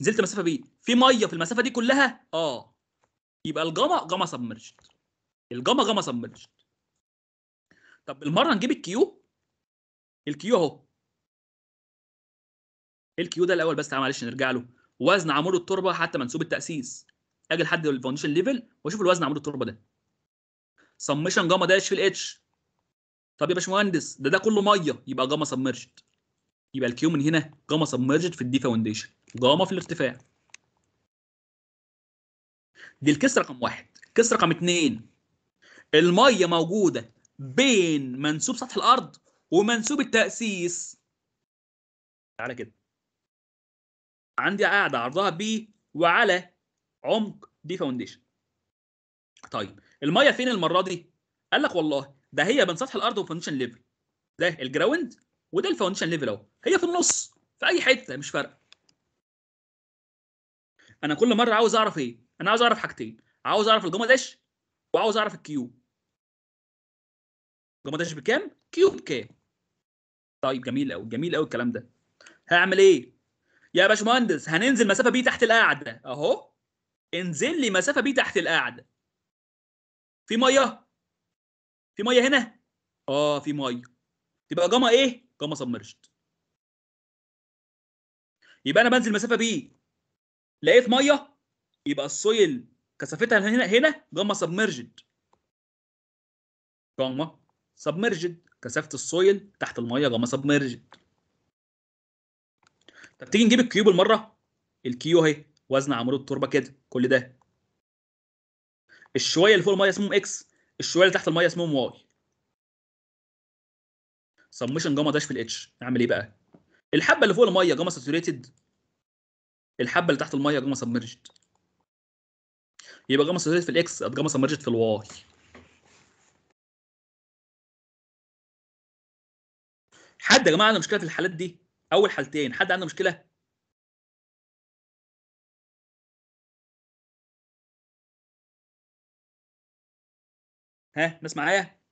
A: نزلت مسافه بعيد في ميه في المسافه دي كلها اه يبقى الجاما جاما سبمرجد الجاما جاما سبمرجد طب المره هنجيب الكيو الكيو اهو الكيو ده الاول بس تعالى معلش نرجع له وزن عمود التربه حتى منسوب التاسيس اجي لحد الفاونديشن ليفل واشوف الوزن عمود التربه ده سمشن جاما داش في الاتش طب يا باشمهندس ده ده كله ميه يبقى جاما سبمرجد يبقى الكيو من هنا جاما سبمرجد في الدي فاونديشن جاما في الارتفاع دي الكيس رقم واحد الكيس رقم اتنين الميه موجوده بين منسوب سطح الارض ومنسوب التاسيس تعالى كده عندي قاعده عرضها بي وعلى عمق دي فاونديشن طيب الميه فين المره دي قال لك والله ده هي بين سطح الارض وفاونديشن ليفل ده الجراوند وده الفاونديشن ليفل اهو هي في النص في اي حته مش فارقه انا كل مره عاوز اعرف ايه انا عاوز اعرف حاجتين عاوز اعرف الجمى داش وعاوز اعرف الكيو جمى داش بكام كيو بكام طيب جميل قوي جميل قوي الكلام ده هعمل ايه يا باشمهندس هننزل مسافه بي تحت القاعده اهو انزل لي مسافه بي تحت القاعده في ميه في ميه هنا اه في ميه تبقى جاما ايه كما سمرشت يبقى انا بنزل مسافه بي لقيت ميه يبقى السويل كثافتها هنا هنا جاما سبمرجد جاما سبمرجد كثافه السويل تحت الميه جاما سبمرجد طب تيجي نجيب الكيو بالمره الكيو اهي وزن عمود التربه كده كل ده الشويه اللي فوق الميه اسمهم اكس الشويه اللي تحت الميه اسمهم واي سمشن جاما داش في الاتش اعمل ايه بقى الحبه اللي فوق الميه جاما ساتوريتد الحبه اللي تحت الميه جاما سبمرجد يبقى جاما ساتوريتد في الاكس جاما سبمرجد في الواي
B: حد يا جماعه عنده مشكله في الحالات دي اول حالتين حد عنده مشكله
A: ها ناس معايا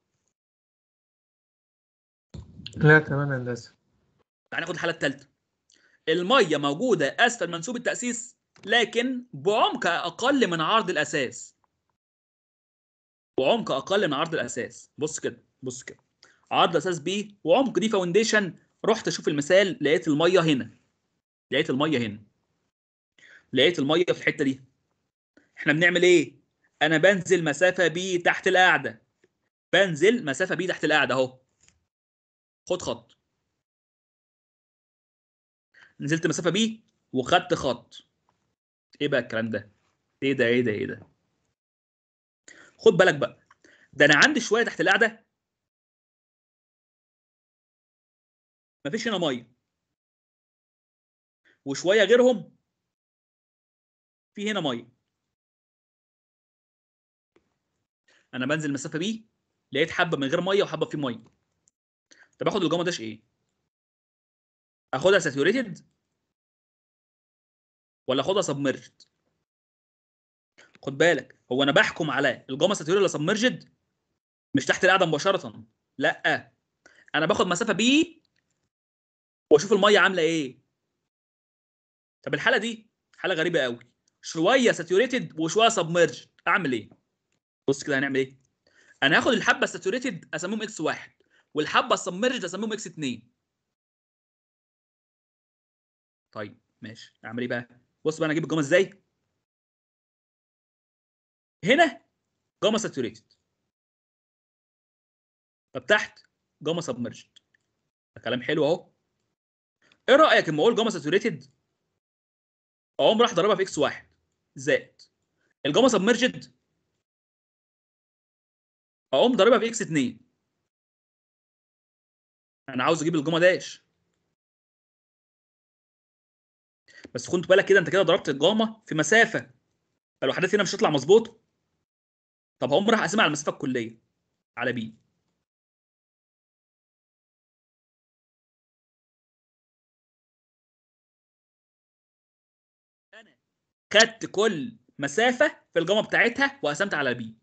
A: لا كمان هندسه تعال ناخد الحاله الثالثه الميه موجوده اسفل منسوب التاسيس لكن بعمق اقل من عرض الاساس بعمق اقل من عرض الاساس بص كده بص كده عرض الاساس بي وعمق دي فاونديشن رحت اشوف المثال لقيت الميه هنا لقيت الميه هنا لقيت الميه في الحته دي احنا بنعمل ايه انا بنزل مسافه بي تحت القاعده بنزل مسافه بي تحت القاعده اهو خد خط نزلت مسافه بي وخدت خط ايه بقى الكلام ده ايه ده ايه ده ايه ده خد بالك
B: بقى ده انا عندي شويه تحت القعده مفيش هنا ميه وشويه غيرهم
A: في هنا ميه انا بنزل مسافه بي لقيت حبه من غير ميه وحبه في ميه طب اخد الجاما داش ايه؟ اخدها ساتوريتد ولا اخدها سبمرجد؟ خد بالك هو انا بحكم على الجاما ساتوريتد ولا سبمرجد مش تحت القعده مباشره لا انا باخد مسافه بي واشوف الميه عامله ايه طب الحاله دي حاله غريبه قوي شويه ساتوريتد وشويه سبمرجد اعمل ايه بص كده هنعمل ايه انا هاخد الحبه الساتوريتد اسميهم اكس واحد والحبه السبمرجد اسميهم اكس 2 طيب ماشي اعمل ايه بقى
B: بص بقى انا اجيب الجامه ازاي هنا جامه ساتوريتد طب تحت جاما سبمرجد
A: كلام حلو اهو ايه رايك اما اقول جامه ساتوريتد اقوم راح ضربها في اكس واحد زائد الجامه سبمرجد
B: اقوم ضربها في اكس 2 انا عاوز اجيب
A: الجمعه داش بس خد بالك كده انت كده ضربت الجامه في مسافه فالوحدات هنا مش هتطلع مظبوطه طب هقوم راح
B: اقسمها على المسافه الكليه على بي
A: انا خدت كل مسافه في الجامه بتاعتها وقسمت على بي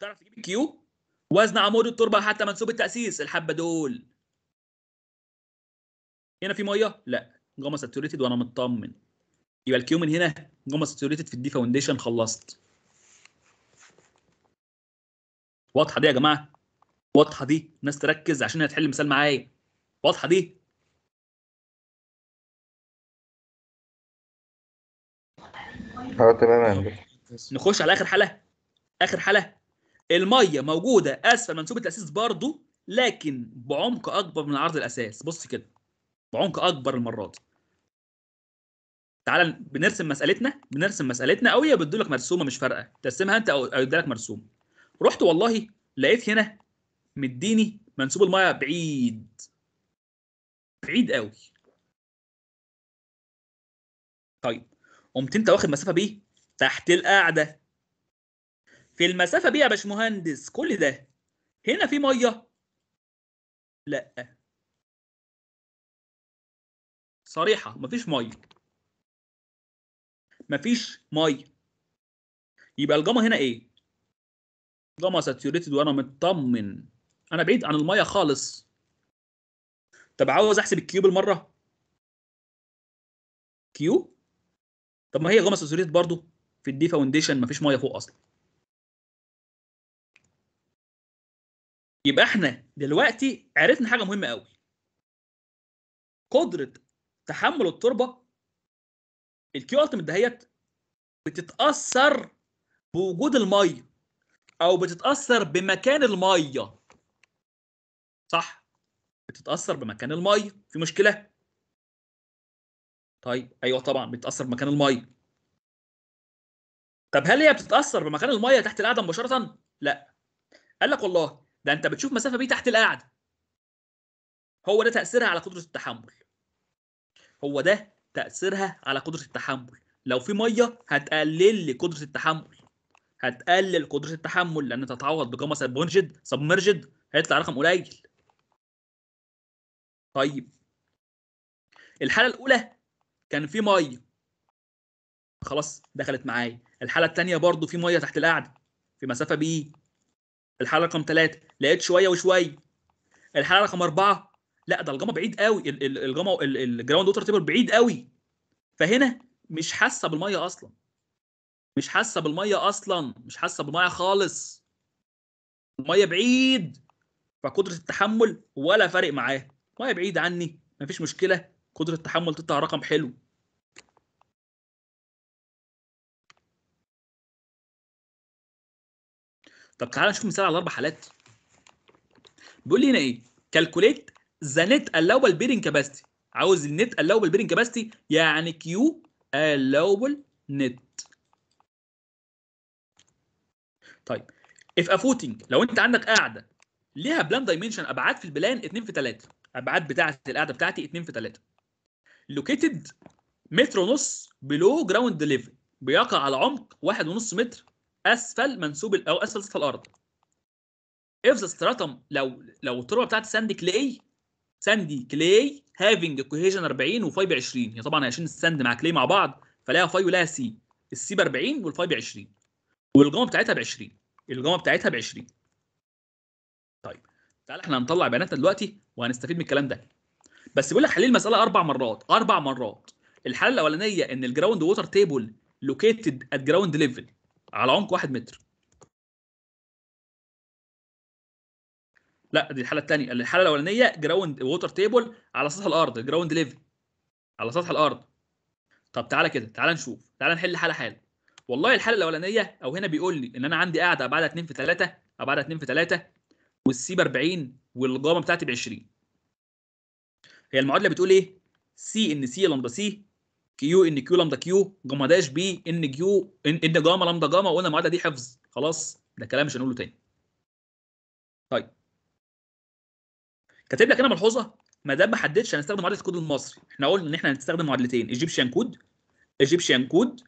A: تعرف تجيب كيو وزن عمود التربه حتى منسوب التاسيس الحبه دول هنا في ميه لا جاما ساتوريتد وانا مطمن يبقى الكيو من هنا جاما ساتوريتد في الدي فاونديشن خلصت واضحه دي يا جماعه واضحه دي الناس تركز عشان هتحل مثال معايا واضحه دي
B: اه تمام
A: نخش على اخر حلقه اخر حلقه الميه موجوده اسفل منسوب التاسيس برضه لكن بعمق اكبر من عرض الاساس بص كده بعمق اكبر المره دي تعال بنرسم مسالتنا بنرسم مسالتنا او هي بتدولك مرسومه مش فارقه ترسمها انت او لك مرسوم رحت والله لقيت هنا مديني منسوب الميه بعيد بعيد قوي طيب قمت انت واخد مسافه بيه تحت القاعده في المسافه دي يا باشمهندس كل ده هنا في ميه لا صريحه مفيش ميه مفيش ميه يبقى الجاما هنا ايه جاما ساتوريتد وانا مطمن انا بعيد عن الميه خالص طب عاوز احسب الكيو بالمره كيو طب ما هي جاما ساتوريتد برضو في الدي فاونديشن
B: مفيش ميه فوق اصلا يبقى
A: احنا دلوقتي عرفنا حاجه مهمه قوي قدره تحمل التربه الكيو التيمت دهيت بتتاثر بوجود الميه او بتتاثر بمكان الميه صح بتتاثر بمكان الميه في مشكله طيب ايوه طبعا بتتاثر بمكان الميه طب هل هي بتتاثر بمكان الميه تحت القعده مباشره لا قال لك والله ده انت بتشوف مسافه بيه تحت القاعده هو ده تاثيرها على قدره التحمل هو ده تاثيرها على قدره التحمل لو في ميه هتقلل لي قدره التحمل هتقلل قدره التحمل لان تتعوض بجاما سبونجد سبمرجد هيطلع رقم قليل طيب الحاله الاولى كان في ميه خلاص دخلت معايا الحاله الثانيه برضو في ميه تحت القاعده في مسافه بيه الحاله رقم ثلاثه لقيت شويه وشويه الحاله رقم اربعه لا ده الجامعه بعيد قوي الجامعه الجراوند ووتر تيبل بعيد قوي فهنا مش حاسه بالميه اصلا مش حاسه بالميه اصلا مش حاسه بالميه خالص الميه بعيد فقدره التحمل ولا فارق معاه الميه بعيد عني مفيش مشكله قدره التحمل تطلع رقم حلو طب تعالى نشوف مثال على الاربع حالات بيقول لي هنا ايه كالكوليت ذا نت الاوبل بيرنج كاباسيتي عاوز النت الاوبل بيرنج كاباسيتي يعني كيو الاوبل نت طيب اف افوتنج لو انت عندك قاعده ليها بلان دايمنشن ابعاد في البلان 2 في 3 ابعاد بتاعه القاعده بتاعتي 2 في 3 لوكيتد متر ونص بلو جراوند ليفل بيقع على عمق 1.5 متر اسفل منسوب او اسفل سطح الارض if the stratum لو لو التربه بتاعت ساندي كلاي ساندي كلاي هافينج كوهيجن 40 وفاي ب 20 هي طبعا عشان الساند مع كلاي مع بعض فلاقيها فاي ولاقيها سي السي ب 40 والفاي ب 20 والجامه بتاعتها ب 20 الجامه بتاعتها ب 20 طيب تعالى احنا هنطلع بياناتنا دلوقتي وهنستفيد من الكلام ده بس بيقول لك حلل المساله اربع مرات اربع مرات الحاله الاولانيه ان الجراوند ووتر تيبل لوكيتد ات جراوند ليفل على عمق واحد متر لا دي الحاله الثانيه الحاله الاولانيه جراوند ووتر تيبل على سطح الارض جراوند ليفل على سطح الارض طب تعالى كده تعالى نشوف تعالى نحل حاله حاله والله الحاله الاولانيه او هنا بيقول لي ان انا عندي قاعده ابعادها 2 في 3 ابعادها 2 في 3 والسي ب 40 والجاما بتاعتي ب 20 هي المعادله بتقول ايه سي ان سي لامدا سي كيو ان كيو لامدا كيو جاما داش بي ان كيو ان ان جاما لامدا جاما وقلنا المعادله دي حفظ خلاص ده كلام مش هنقوله تاني طيب كاتب لك هنا ملحوظه ما دام ما حددتش هنستخدم معادله الكود المصري احنا قلنا ان احنا هنستخدم معادلتين ايجيبشن كود ايجيبشن كود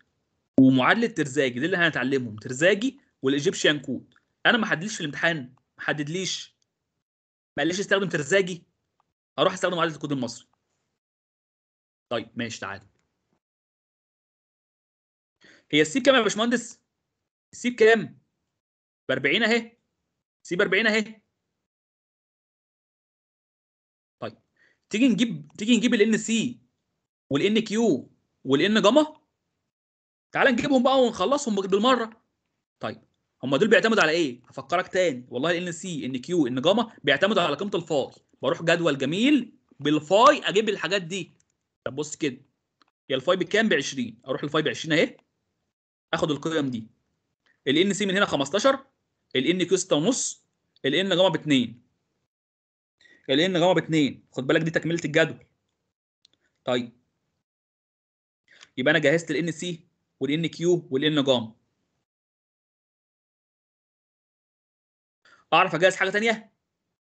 A: ومعادله ترزاجي دي اللي هنتعلمهم ترزاجي والايجيبشن كود انا ما حددليش في الامتحان ما حددليش ما قاليش استخدم ترزاجي اروح استخدم معادله الكود المصري طيب ماشي تعالى هي السيب كام يا باشمهندس؟ السيب كام؟ ب 40 اهي سيب 40 اهي طيب تيجي نجيب تيجي نجيب ال ان سي والان كيو والان جاما تعال نجيبهم بقى ونخلصهم بالمره طيب هم دول بيعتمدوا على ايه؟ هفكرك تاني والله ال ان سي ان كيو ان جاما بيعتمدوا على قيمه الفاي بروح جدول جميل بالفاي اجيب الحاجات دي طب بص كده هي الفاي بكام ب 20 اروح الفاي ب 20 اهي اخد القيم دي ان سي من هنا 15 ان كيو 6 ونص ان جاما ب 2 ان جاما ب 2 خد بالك دي تكمله الجدول طيب يبقى انا جهزت ان سي ان كيو ان جاما اعرف اجهز حاجه ثانيه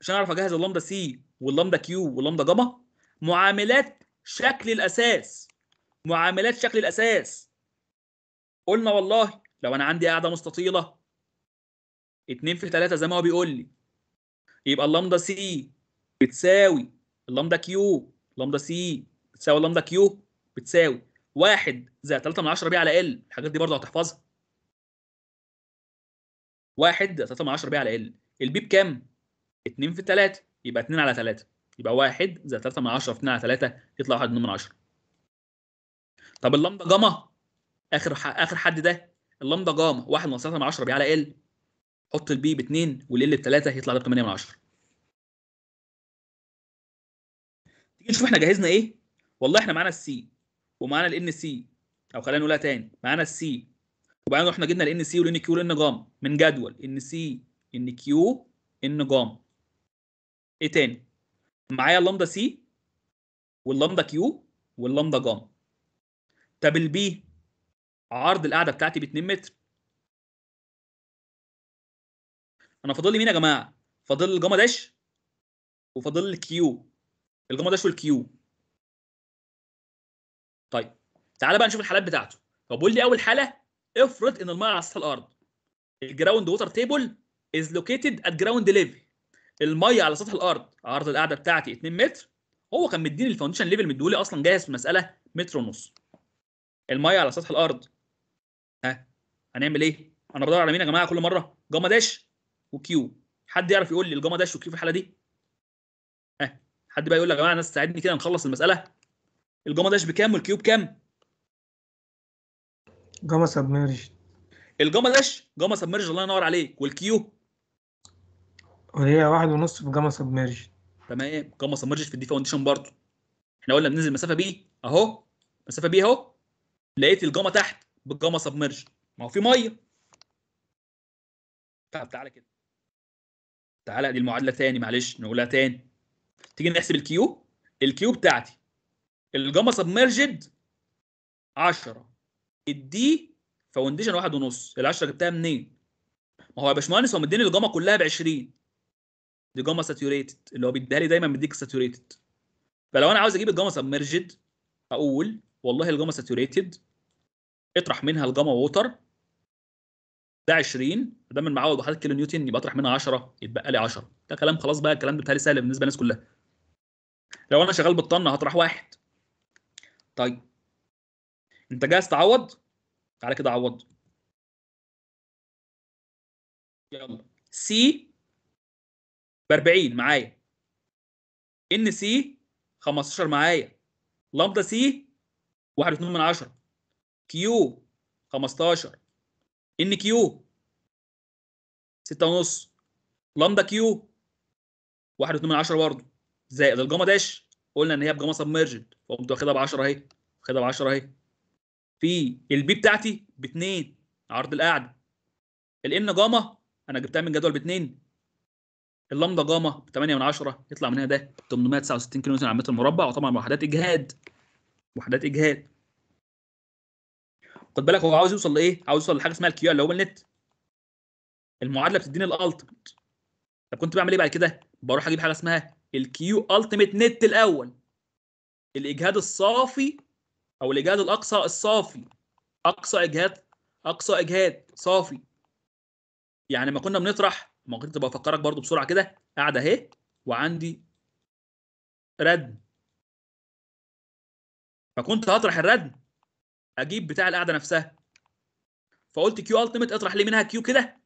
A: عشان اعرف اجهز اللامدا سي واللامدا كيو واللامدا جاما معاملات شكل الاساس معاملات شكل الاساس قلنا والله لو انا عندي قاعده مستطيله 2 في 3 زي ما هو بيقول لي يبقى اللامدا سي بتساوي اللامدا كيو لامدا سي بتساوي اللامدا كيو بتساوي 1 زائد 3 من 10 بي على ال الحاجات دي برضه هتحفظها 1 زائد 3 من 10 بي على ال البي بكام 2 في 3 يبقى 2 على 3 يبقى 1 زائد 3 من 10 في 2 على 3 يطلع 1 من 10 طب اللامدا جاما اخر ح... اخر حد ده اللامدا جاما 1 ناقص 3 من 10 بيعلى ال حط البي ب 2 والال ب 3 يطلع ده ب 8 من 10 تيجي نشوف احنا جهزنا ايه والله احنا معانا السي ومعانا الان سي او خلينا نقولها تاني معانا السي وبعدين احنا جبنا الان سي والان كيو والان جاما من جدول ان سي ان كيو ان جاما ايه تاني معايا اللامدا سي واللامدا كيو واللامدا جاما طب البي عرض القعده بتاعتي ب 2 متر انا فاضل لي مين يا جماعه فاضل لي الجاما داش وفاضل لي الكيو الجاما داش والكيو طيب تعالى بقى نشوف الحالات بتاعته طب قول لي اول حاله افرض ان الميه على سطح الارض الجراوند ووتر تيبل از لوكيتد ات جراوند ليفل الميه على سطح الارض عرض القاعده بتاعتي 2 متر هو كان مديني الفاونديشن ليفل مديهولي اصلا جاهز في المساله متر ونص الميه على سطح الارض ها هنعمل ايه؟ انا بدور على مين يا جماعه كل مره؟ جاما داش وكيو حد يعرف يقول لي الجاما داش وكيو في الحاله دي؟ ها حد بقى يقول لي يا جماعه ناس تساعدني كده نخلص المساله الجاما داش بكام والكيو بكام؟
B: جاما سبميرج
A: الجاما داش جاما سبميرج الله ينور عليك والكيو
B: وهي واحد ونص في جاما سبميرج
A: تمام جاما سبميرج في الدي فاونديشن برضه احنا قلنا بننزل مسافه بي اهو مسافه بي اهو لقيت الجاما تحت بالجامه سبمرج ما هو في ميه طب تعالى كده تعالى دي المعادله ثاني معلش نقولها ثاني تيجي نحسب الكيو الكيو بتاعتي الجاما سبمرجد 10 الدي فاونديشن واحد ونص ال 10 جبتها منين؟ ما هو يا باشمهندس هو مديني الجامه كلها ب 20 دي جامه ساتيوريتد اللي هو بيديها لي دايما مديك ساتيوريتد فلو انا عاوز اجيب الجامه سبمرجد اقول والله الجامه ساتيوريتد اطرح منها الجاما ووتر ده 20 ده من معاه وضحات كيلو نيوتن يبقى اطرح منها 10 يتبقى لي 10 ده كلام خلاص بقى الكلام ده بتاعي سهل بالنسبه للناس كلها لو انا شغال بالطن هطرح واحد طيب انت جاهز تعوض تعالى كده عوض يلا سي ب 40 معايا ان سي 15 معايا لامدا سي 1.2 من 10 كيو 15 ان كيو 6 ونص لامدا كيو 1.2 برضه زائد الجاما داش قلنا ان هي بجاما سبميرجد فقمت واخدها ب 10 اهي واخدها ب 10 اهي في البي بتاعتي ب 2 عرض القاعده الان جاما انا جبتها من جدول ب 2 اللامدا جاما ب 8 من 10 يطلع من هنا ده 869 كيلو نيوتن على المتر المربع وطبعا وحدات اجهاد وحدات اجهاد خد بالك هو عاوز يوصل لايه؟ عاوز يوصل لحاجه اسمها الكيو اللي هو النت المعادله بتديني الالتيميت طب كنت بعمل ايه بعد كده؟ بروح اجيب حاجه اسمها الكيو التيميت نت الاول الاجهاد الصافي او الاجهاد الاقصى الصافي اقصى اجهاد اقصى اجهاد صافي يعني ما كنا بنطرح ما كنت بفكرك برضو بسرعه كده قاعده اهي وعندي ردم فكنت هطرح الردم اجيب بتاع القاعده نفسها فقلت كيو التيميت اطرح لي منها كيو كده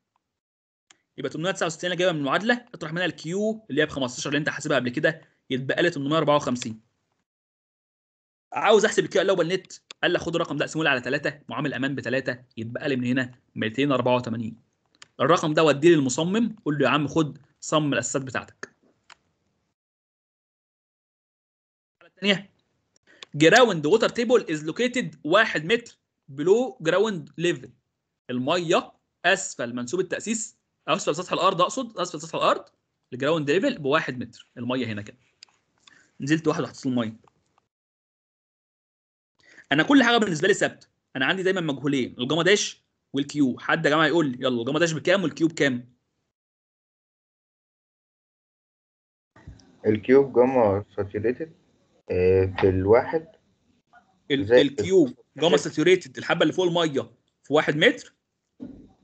A: يبقى 869 اللي جايبها من المعادله اطرح منها الكيو اللي هي ب 15 اللي انت حاسبها قبل كده يتبقى لي 854 عاوز احسب الكيو الاول بالنت قال لي خد الرقم ده اقسمه لي على 3 معامل امان ب 3 يتبقى لي من هنا 284 الرقم ده وديه للمصمم قول له يا عم خد صمم الاساسات بتاعتك الثانيه جراوند ووتر تيبل از لوكيتد 1 متر بلو جراوند ليفل الميه اسفل منسوب التاسيس اسفل سطح الارض اقصد اسفل سطح الارض الجراوند ليفل بواحد متر الميه هنا كده نزلت واحد وحطيت الميه انا كل حاجه بالنسبه لي ثابته انا عندي دايما مجهولين الجاما داش والكيو حد يا جماعه يقول لي يلا الجاما داش بكام والكيو بكام الكيوب جاما ساتوريتد آه، في الواحد الكيوب جاما ساتيوريتد الحبه اللي فوق الميه في واحد متر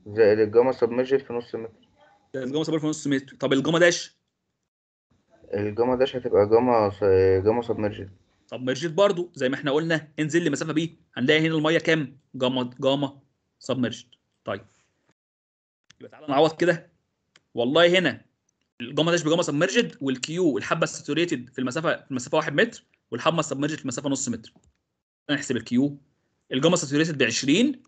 A: زائد الجاما سبميرجد في نص متر زائد الجاما سبميرجد في نص متر طب الجاما داش الجاما داش هتبقى جاما جاما سبميرجد سبميرجد برضو زي ما احنا قلنا انزل لي مسافه بيه هنلاقي هنا الميه كام جاما جاما سبميرجد طيب يبقى تعالى نعوض كده والله هنا الجاما داش بجاما سبميرجد والكيو الحبه الساتوريتد في المسافه في المسافه 1 متر والحمى السبمرجت مسافه نص متر نحسب الكيو الجاما ساتوريتد ب 20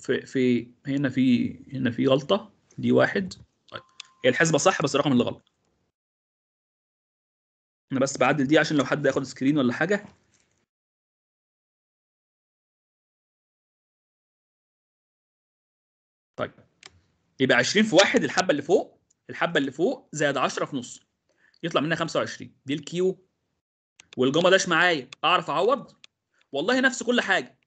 A: في في هنا في هنا في غلطه دي واحد طيب هي الحسبه صح بس الرقم اللي غلط انا بس بعدل دي عشان لو حد ياخد سكرين ولا حاجه طيب يبقى 20 في واحد الحبه اللي فوق الحبه اللي فوق زائد 10 في نص يطلع منها 25 دي الكيو والجمله داش معايا اعرف اعوض والله نفس كل حاجه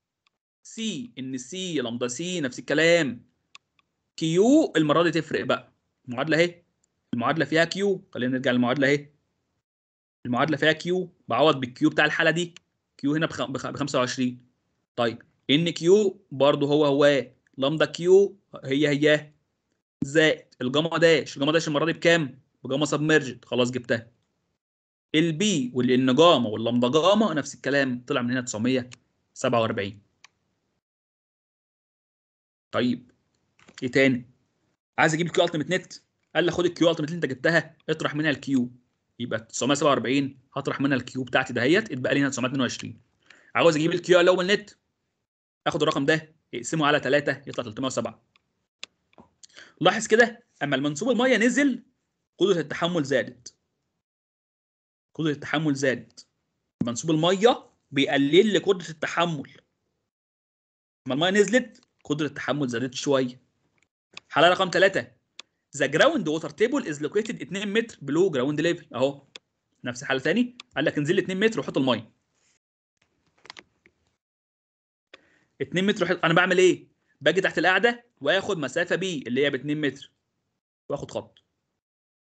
A: سي ان سي لامدا سي نفس الكلام كيو المره دي تفرق بقى المعادله اهي المعادله فيها كيو خلينا نرجع للمعادله اهي المعادله فيها كيو بعوض بالكيو بتاع الحاله دي كيو هنا ب 25 طيب ان كيو برضه هو هو لامدا كيو هي هي زائد الجاما داش الجاما داش المره دي بكام؟ بجاما سبميرجت خلاص جبتها البي والانجامه واللمضجامه نفس الكلام طلع من هنا 947 طيب ايه تاني عايز اجيب الكيو التيميت نت قال لي خد الكيو التيميت اللي انت جبتها اطرح منها الكيو يبقى 947 هطرح منها الكيو بتاعتي دهيت اتبقى لي هنا 922 عاوز اجيب الكيو الاول نت اخد الرقم ده اقسمه على 3 يطلع 307 لاحظ كده اما المنسوب الميه نزل قدره التحمل زادت قدره التحمل زادت منسوب الميه بيقلل لي قدره التحمل لما الميه نزلت قدره التحمل زادت شويه حاله رقم 3 ذا جراوند ووتر تيبل از لوكيتد 2 متر بلو جراوند ليفل اهو نفس الحاله ثاني قال لك انزل 2 متر وحط الميه 2 متر وحط انا بعمل ايه باجي تحت القاعده واخد مسافه بي اللي هي ب 2 متر واخد خط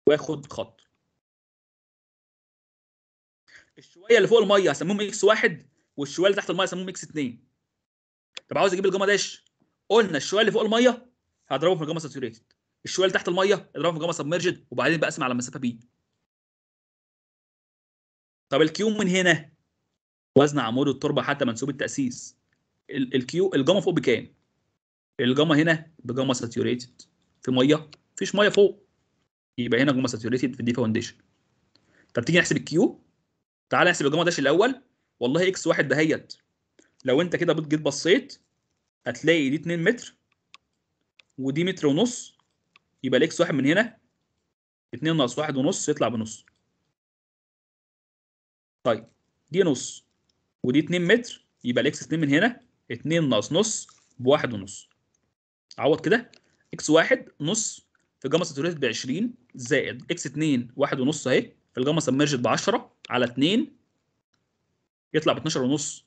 A: واخد خط الشويه اللي فوق الميه اسميهم اكس واحد والشويه اللي تحت الميه اسميهم اكس اثنين طب عاوز اجيب الجاما داش قلنا الشويه اللي فوق الميه هضربه في الجاما ساتوريتد الشويه اللي تحت الميه اضربها في الجاما سبمرجد وبعدين بقسم على المسافه بي طب الكيو من هنا وزن عمود التربه حتى منسوب التاسيس الكيو الجاما فوق بكام الجاما هنا بجاما ساتوريتد في ميه مفيش ميه فوق يبقى هنا جاما ساتوريتد في دي فاونديشن طب تيجي نحسب الكيو تعال احسب الجمع داش الاول والله اكس واحد دهيت لو انت كده جيت بصيت هتلاقي دي 2 متر ودي متر ونص يبقى الاكس واحد من هنا 2 ناقص واحد ونص يطلع بنص طيب دي نص ودي 2 متر يبقى الاكس 2 من هنا 2 ناقص نص بواحد ونص عوض كده اكس واحد نص في جمع ساتوريت ب 20 زائد اكس 2 واحد ونص اهي الجاما سمرجت ب 10 على 2 يطلع ب 12 ونص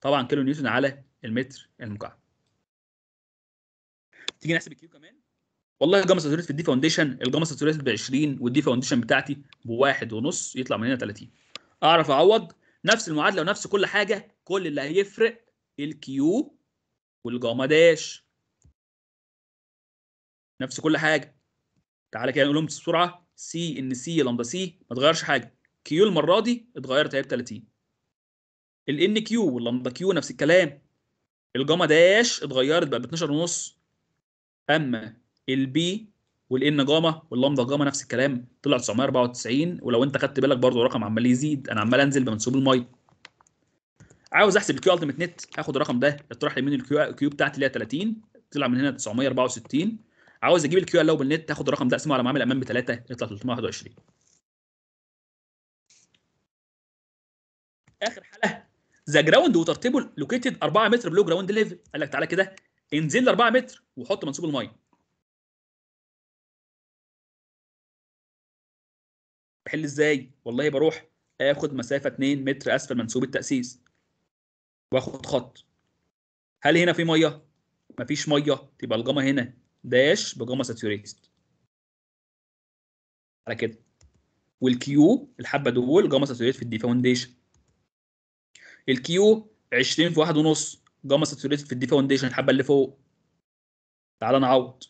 A: طبعا كيلو نيوتن على المتر المكعب تيجي نحسب الكيو كمان والله الجاما ساتوريت في الدي فاونديشن الجاما ساتوريت ب 20 والدي فاونديشن بتاعتي بواحد ونص يطلع من هنا 30 اعرف اعوض نفس المعادله ونفس كل حاجه كل اللي هيفرق الكيو والجاما داش نفس كل حاجه تعالى كده نقولهم بسرعه سي ان سي لندا سي ما اتغيرش حاجه كيو المره دي اتغيرت هي ب 30 الان كيو واللمدا كيو نفس الكلام الجاما داش اتغيرت بقى ب 12 ونص اما البي والان جاما واللندا جاما نفس الكلام طلع 994 ولو انت خدت بالك برضه الرقم عمال يزيد انا عمال انزل بمنسوب الميه عاوز احسب الكيو التيمت نت هاخد الرقم ده اطرح لي من الكيو كيو بتاعتي اللي هي 30 طلع من هنا 964 عاوز اجيب الكيو ال لو بالنت تاخد الرقم ده اقسمه على معامل ب بثلاثه يطلع 321 اخر حاله ذا جراوند ووتر تيبل لوكيتد 4 متر بلو جراوند ليفل قال لك تعالى كده انزل ل 4 متر وحط منسوب الميه
B: بحل ازاي؟
A: والله بروح اخد مسافه 2 متر اسفل منسوب التاسيس واخد خط هل هنا في ميه؟ مفيش ميه تبقى الجامه هنا داش بجاما ساتيوريتد على كده والكيو الحبه دول جاما ساتيوريتد في الدي فاونديشن الكيو 20 في 1.5 ونص جاما ساتيوريتد في الدي فاونديشن الحبه اللي فوق تعال نعوض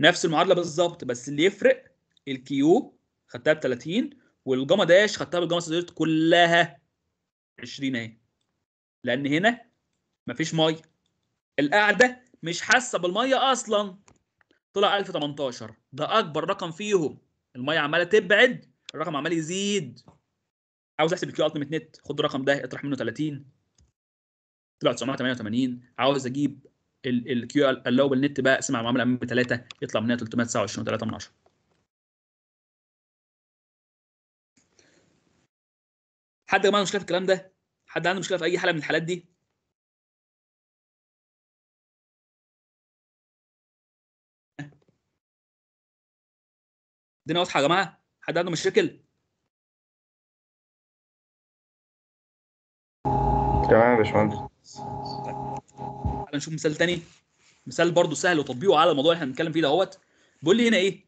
A: نفس المعادله بالظبط بس اللي يفرق الكيو خدتها ب 30 والجاما داش خدتها بالجاما ساتيوريتد كلها 20 اهي لان هنا مفيش ميه القاعده مش حاسه بالميه اصلا طلع 1018 ده اكبر رقم فيهم الميه عماله تبعد الرقم عمال يزيد عاوز احسب الكيو التيميت نت خد الرقم ده اطرح منه 30 طلع 988 عاوز اجيب الكيو اللوبل نت بقى اسمع معامله امام 3 يطلع منها 329 3 من 10 حد يا جماعه مشكله في الكلام ده حد عنده مشكله في اي حاله من الحالات دي
B: الدنيا واضحه يا جماعه حد عنده مشاكل تمام يا باشمهندس
A: تعالى نشوف مثال تاني مثال برضو سهل وتطبيقه على الموضوع اللي احنا بنتكلم فيه دهوت بيقول لي هنا ايه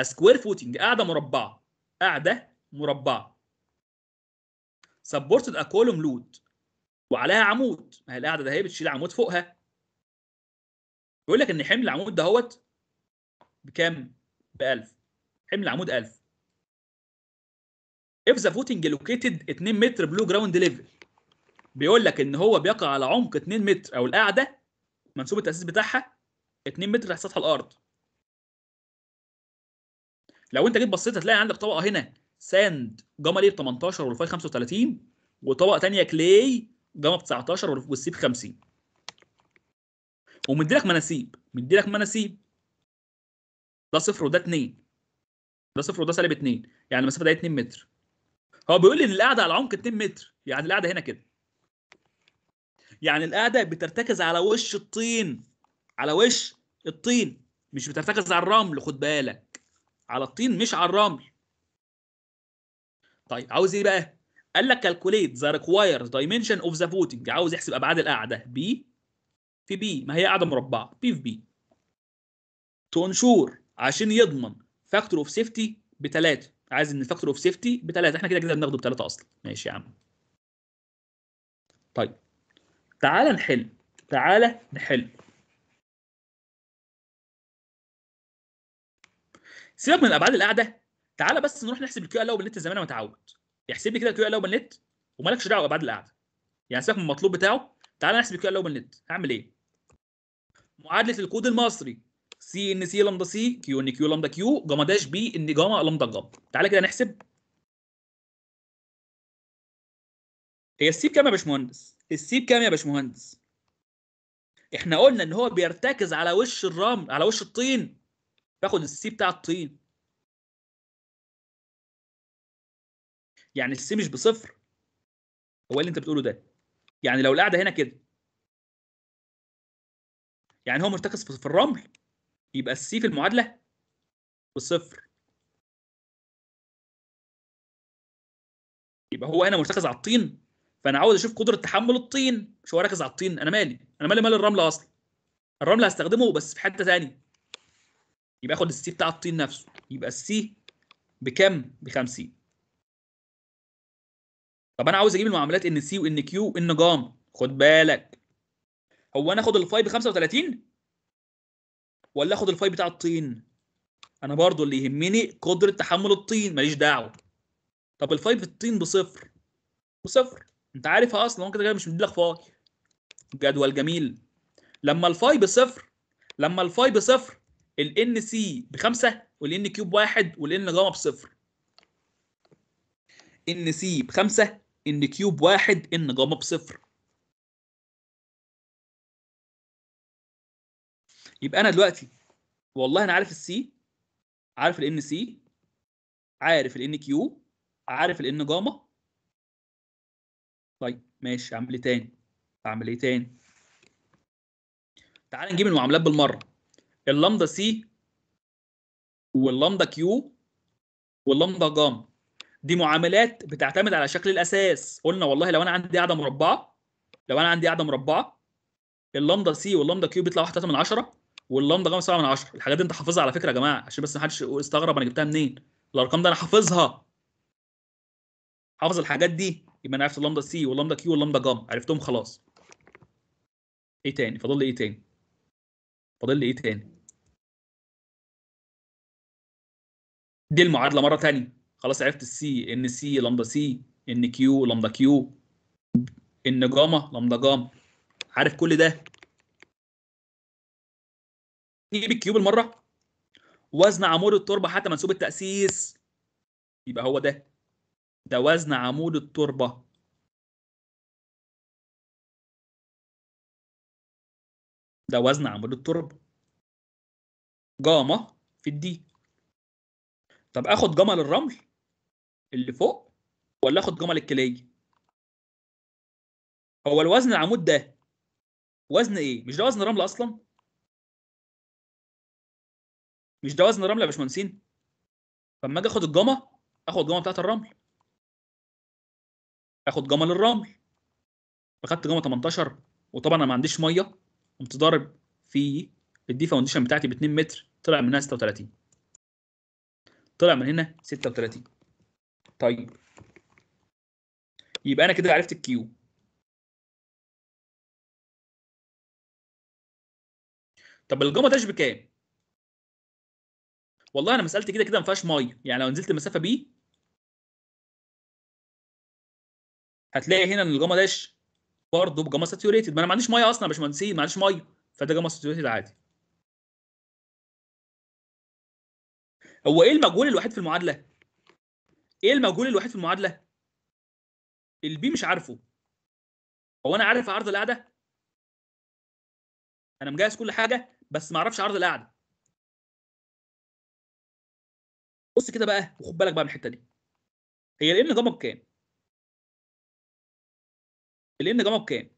A: A فوتنج قاعده مربعه قاعده مربعه supported ا كولوم لود وعليها عمود ما هي القاعده ده هي بتشيل عمود فوقها بيقول لك ان حمل العمود دهوت بكام ب 1000 حمل عمود 1000 if the footing located 2 متر بلو جراوند ليفل بيقول لك ان هو بيقع على عمق 2 متر او القاعده منسوب التاسيس بتاعها 2 متر تحت سطح الارض لو انت جيت بصيت هتلاقي عندك طبقه هنا ساند جاما ليه ب 18 والفاي 35 وطبقه ثانيه كلاي جاما ب 19 ب 50 ومديلك مناسيب مديلك مناسيب ده صفر وده 2 ده صفر وده سالب 2 يعني المسافه دي 2 متر هو بيقول لي ان القاعده على عمق 2 متر يعني القاعده هنا كده يعني القاعده بترتكز على وش الطين على وش الطين مش بترتكز على الرمل خد بالك على الطين مش على الرمل طيب عاوز ايه بقى قال لك كالكوليت ذا ريكواير دايمنشن اوف ذا فوتنج عاوز يحسب ابعاد القاعده بي في بي ما هي قاعده مربعه بي في بي تنشور عشان يضمن فاكتور اوف سيفتي بثلاثه عايز ان الفاكتور اوف سيفتي بثلاثه احنا كده كده بناخده بثلاثه اصلا ماشي يا عم طيب تعالى نحل تعالى نحل سيبك من الابعاد القاعده تعالى بس نروح نحسب الكيو ال بالنت زي ما انا متعود يحسب لي كده الكيو ال بالنت ومالكش دعوه بالابعاد القاعده يعني سيبك من المطلوب بتاعه تعالى نحسب الكيو ال بالنت هعمل ايه معادله الكود المصري سي ان سي لامدا سي كيو ان كيو لامدا كيو جاما داش بي ان جاما لامدا جاما تعالى كده نحسب هي السي بكام يا باشمهندس؟ السي بكام يا باشمهندس؟ احنا قلنا ان هو بيرتكز على وش الرمل على وش الطين باخد السي بتاع الطين يعني السي مش بصفر هو إيه اللي انت بتقوله ده يعني لو القاعده هنا كده يعني هو مرتكز في الرمل
B: يبقى السي في المعادله بصفر
A: يبقى هو هنا مرتكز على الطين فانا عاوز اشوف قدره تحمل الطين مش هو راكز على الطين انا مالي انا مالي مال الرمله اصلا الرمل هستخدمه بس في حته ثانيه يبقى اخد السي بتاع الطين نفسه يبقى السي بكام بخمسين طب انا عاوز اجيب المعاملات ان سي وان كيو ان جام خد بالك هو انا اخد الفاي ب 35 ولا اخد الفايت بتاع الطين انا برضو اللي يهمني قدره تحمل الطين ماليش دعوه طب الفايت في الطين بصفر بصفر انت عارفها اصلا هو كده مش مديلك فاي جدول جميل لما الفاي بصفر لما الفاي بصفر الان سي بخمسه والان كيوب واحد والان جاما بصفر ان سي بخمسه ان كيوب واحد ان جاما بصفر
B: يبقى انا دلوقتي
A: والله انا عارف السي عارف الان سي عارف الان كيو عارف الان جاما طيب ماشي اعمل ايه تاني اعمل ايه تاني تعال نجيب المعاملات بالمره اللامدا سي واللامدا كيو واللامدا جاما دي معاملات بتعتمد على شكل الاساس قلنا والله لو انا عندي قاعده مربعه لو انا عندي قاعده مربعه اللامدا سي واللامدا كيو بيطلع 3 من 10 واللامدا جامعه 7 من 10 الحاجات دي انت حافظها على فكره يا جماعه عشان بس ما حدش يستغرب انا جبتها منين الارقام دي انا حافظها حافظ الحاجات دي يبقى انا عرفت اللامدا سي واللامدا كيو واللامدا جام عرفتهم خلاص ايه تاني فاضل لي ايه تاني فاضل لي ايه تاني دي المعادله مره تانية خلاص عرفت السي ان سي لامدا سي ان كيو لامدا كيو ان جاما لامدا جام عارف كل ده نجيب الكيوب المره وزن عمود التربه حتى منسوب التاسيس يبقى هو ده ده وزن عمود التربه
B: ده وزن عمود التربه
A: جاما في الدي طب اخد جاما للرمل اللي فوق ولا اخد جاما للكليه هو الوزن العمود ده وزن ايه مش ده وزن رمل اصلا مش ده وزن الرمل يا باشمهندسين فلما اجي اخد الجامه اخد جامه بتاعت الرمل اخد جامه للرمل فاخدت جامه 18 وطبعا انا ما عنديش ميه قمت ضارب في الدي فاونديشن بتاعتي ب 2 متر طلع منها 36 طلع من هنا 36 طيب يبقى انا كده عرفت الكيو
B: طب الجمى داش بكام والله انا مسالتي كده كده ما فيهاش ميه يعني لو نزلت المسافه بيه
A: هتلاقي هنا ان الجاما داش برضه بجاما ساتيوريتد ما انا ما عنديش ميه اصلا يا باشمهندسين ما عنديش ميه فده جاما ساتيوريتد عادي هو ايه المجهول الوحيد في المعادله ايه المجهول الوحيد في المعادله البي مش عارفه هو انا عارف عرض القاعده انا مجهز كل حاجه بس ما اعرفش عرض القاعده
B: بص كده بقى وخد بالك بقى من الحته دي هي الان جاما بكام؟ الان جاما بكام؟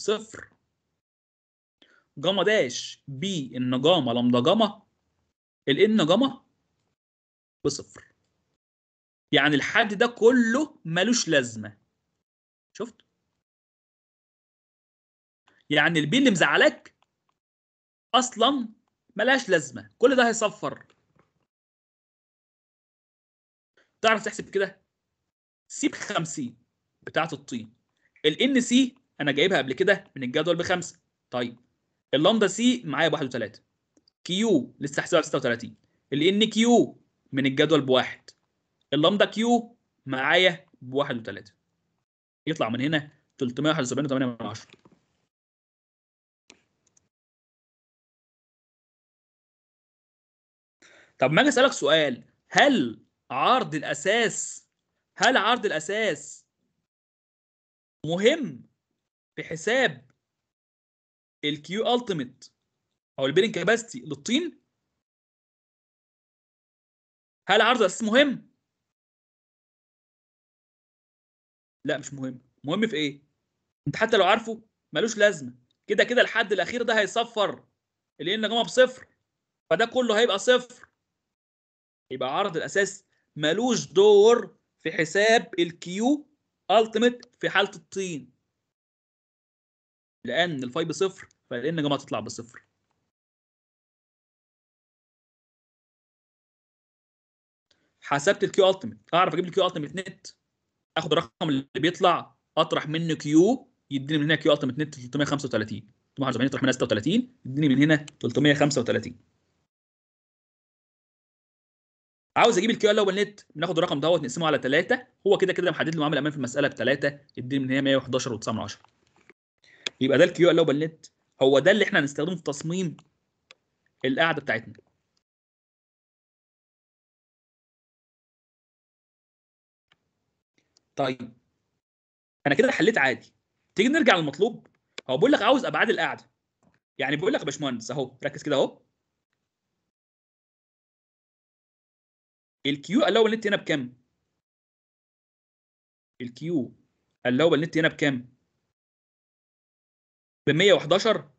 B: صفر جاما داش
A: بي ان جاما لمدا جاما الان جاما بصفر يعني الحد ده كله ملوش لازمه شفت يعني البي اللي مزعلك اصلا ملهاش لازمه كل ده هيصفر تعرف تحسب كده سيب 50 بتاعه الطين الان سي انا جايبها قبل كده من الجدول بخمسه طيب اللندا سي معايا بواحد وثلاثه كيو لسه حسابها 36 الان كيو من الجدول بواحد اللندا كيو معايا بواحد وثلاثه يطلع من هنا 371.8
B: طب ما اجي اسالك سؤال
A: هل عرض الاساس هل عرض الاساس مهم في حساب الكيو التيميت
B: او البيلين كاباسيتي للطين هل عرض
A: الاساس مهم لا مش مهم مهم في ايه انت حتى لو عارفه ملوش لازمه كده كده الحد الاخير ده هيصفر الان جامعه بصفر فده كله هيبقى صفر يبقى عرض الاساس ملوش دور في حساب الكيو التيميت في حاله الطين لان الفاي بصفر فلان جماعه تطلع بصفر حسبت الكيو التيميت اعرف اجيب الكيو التيميت نت اخد الرقم اللي بيطلع اطرح منه كيو يديني من هنا كيو التيميت نت 335 371 يطرح منها 36 يديني من هنا 335 عاوز اجيب الكيو ال اوبن نت بناخد الرقم دوت نقسمه على 3 هو كده كده محدد له معامل امان في المساله ب 3 اديني من هي 111 و9 يبقى ده الكيو ال اوبن نت هو ده اللي احنا هنستخدمه في تصميم القاعده بتاعتنا طيب انا كده حليت عادي تيجي نرجع للمطلوب هو بيقول لك عاوز ابعاد القاعده يعني بيقول لك يا باشمهندس اهو ركز كده اهو الكيو اللوبل نت هنا بكام؟ الكيو اللوبل نت هنا بكام؟ ب 111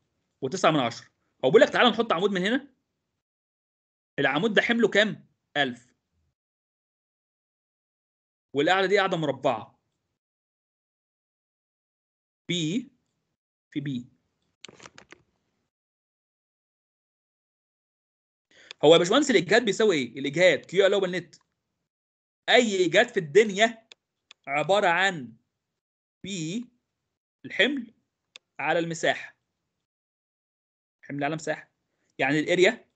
A: و9 من 10 هو بيقول لك تعالى نحط عمود من هنا العمود ده حمله كام؟ 1000
B: والقاعده دي قاعده مربعه بي في بي
A: هو يا باشمهندس الاجهاد بيساوي ايه؟ الاجهاد كيو ال اوفر نت اي ايجاد في الدنيا عباره عن بي الحمل على المساحه حمل على مساحه يعني الاريا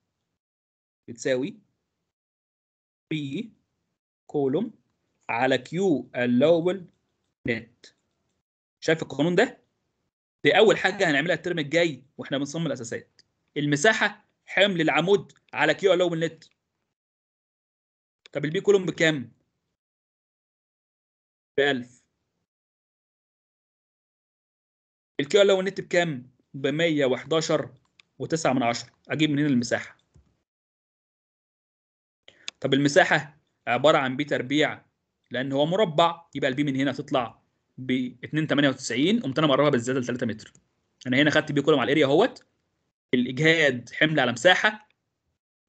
A: بتساوي بي كولوم على كيو اللوبل نت شايف القانون ده دي اول حاجه هنعملها الترم الجاي واحنا بنصمم الاساسات المساحه حمل العمود على كيو لو من نت
B: طب البي كولوم بكام؟ ب 1000
A: الكيو لو النت بكام؟ ب 111 و9 من 10 اجيب من هنا المساحه طب المساحه عباره عن بي تربيع لان هو مربع يبقى البي من هنا تطلع ب 2.98 قمت انا مقربها بالزياده ل 3 متر انا هنا خدت بي كولوم على الاريا اهوت الاجهاد حمل على مساحه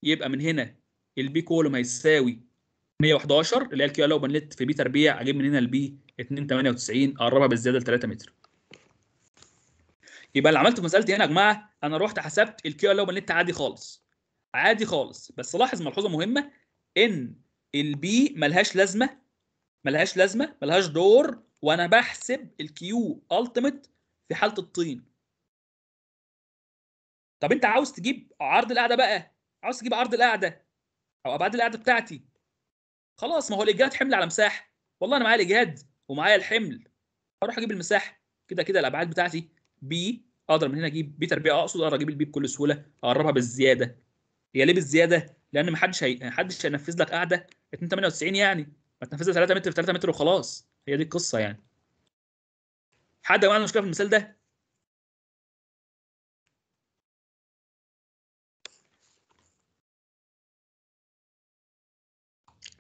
A: يبقى من هنا البي كولوم هيساوي 111 اللي هي الكيو لو بنلت في بي تربيع اجيب من هنا البي 298 اقربها بالزياده ل 3 متر يبقى اللي عملته في مسالتي هنا يا جماعه انا رحت حسبت الكيو لو بنلت عادي خالص عادي خالص بس لاحظ ملحوظه مهمه ان البي ملهاش لازمه ملهاش لازمه ملهاش دور وانا بحسب الكيو التيمت في حاله الطين طب انت عاوز تجيب عرض القعده بقى عاوز تجيب عرض القعده او ابعاد القعده بتاعتي خلاص ما هو الاجهاد حمل على مساحه والله انا معايا الاجهاد ومعايا الحمل اروح اجيب المساحه كده كده الابعاد بتاعتي بي اقدر من هنا اجيب بي تربيع اقصد اقدر اجيب البي بكل سهوله اقربها بالزياده هي ليه بالزياده؟ لان ما حدش هي... حدش هينفذ لك قاعده 298 يعني ما تنفذها 3 متر في 3 متر وخلاص هي دي القصه يعني حد عنده مشكله في المثال ده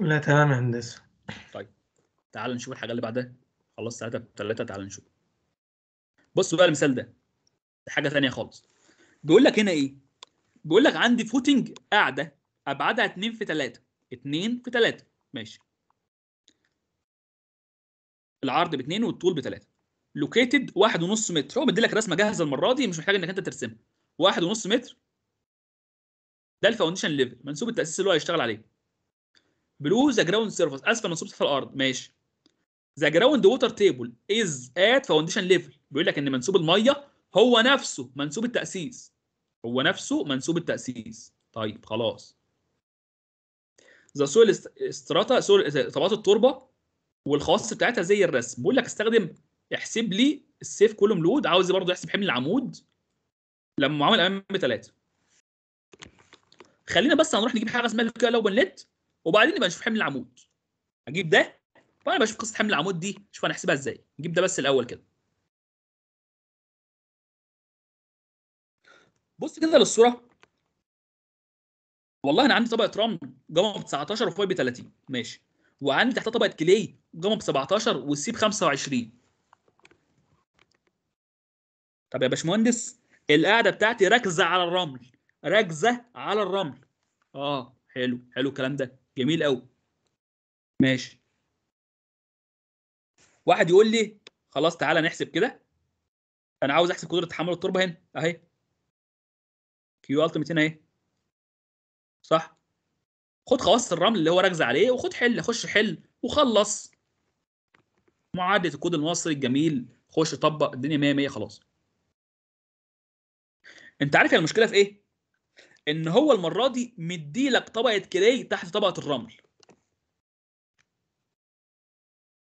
B: لا تمام يا هندسه
A: طيب تعال نشوف الحاجه اللي بعدها خلاص 3 بثلاثة تعال نشوف بص بقى المثال ده حاجه ثانيه خالص بيقول لك هنا ايه بيقول لك عندي فوتنج قاعده ابعادها 2 في 3 2 في 3 ماشي العرض ب 2 والطول ب 3 لوكيتد 1.5 متر هو مدي لك رسمه جاهزه المره دي مش محتاج انك انت ترسمها 1.5 متر ده الفاونديشن ليفل منسوب التاسيس اللي هو هيشتغل عليه بلو the ground surface اسفل من سطح الارض ماشي ذا جراوند ووتر تيبل از ات فاونديشن ليفل بيقول لك ان منسوب الميه هو نفسه منسوب التاسيس هو نفسه منسوب التاسيس طيب خلاص ذا سويل استراتا سويل طبقات التربه والخواص بتاعتها زي الرسم بيقول لك استخدم احسب لي السيف كولوم لود عاوز برضه يحسب حمل العمود لما عمل امام ثلاثه خلينا بس هنروح نجيب حاجه اسمها الكالوبن ليد وبعدين يبقى نشوف حمل العمود اجيب ده وبعدين بشوف قصه حمل العمود دي شوف انا هحسبها ازاي نجيب ده بس الاول كده بص كده للصوره والله انا عندي طبقه رمل جامعه ب 19 وفوق ب 30 ماشي وعندي تحتها طبقه كلي جامعه ب 17 والسي ب 25 طب يا باشمهندس القاعده بتاعتي راكزه على الرمل راكزه على الرمل اه حلو حلو الكلام ده جميل قوي ماشي واحد يقول لي خلاص تعالى نحسب كده انا عاوز احسب قدره تحمل التربه هنا اهي كيو التيميت هنا اهي صح خد خواص الرمل اللي هو ركز عليه وخد حل خش حل وخلص معادله الكود المصري الجميل خش طبق الدنيا 100 100 خلاص انت عارف المشكله في ايه ان هو المره دي مديلك طبقه كلاي تحت طبقه الرمل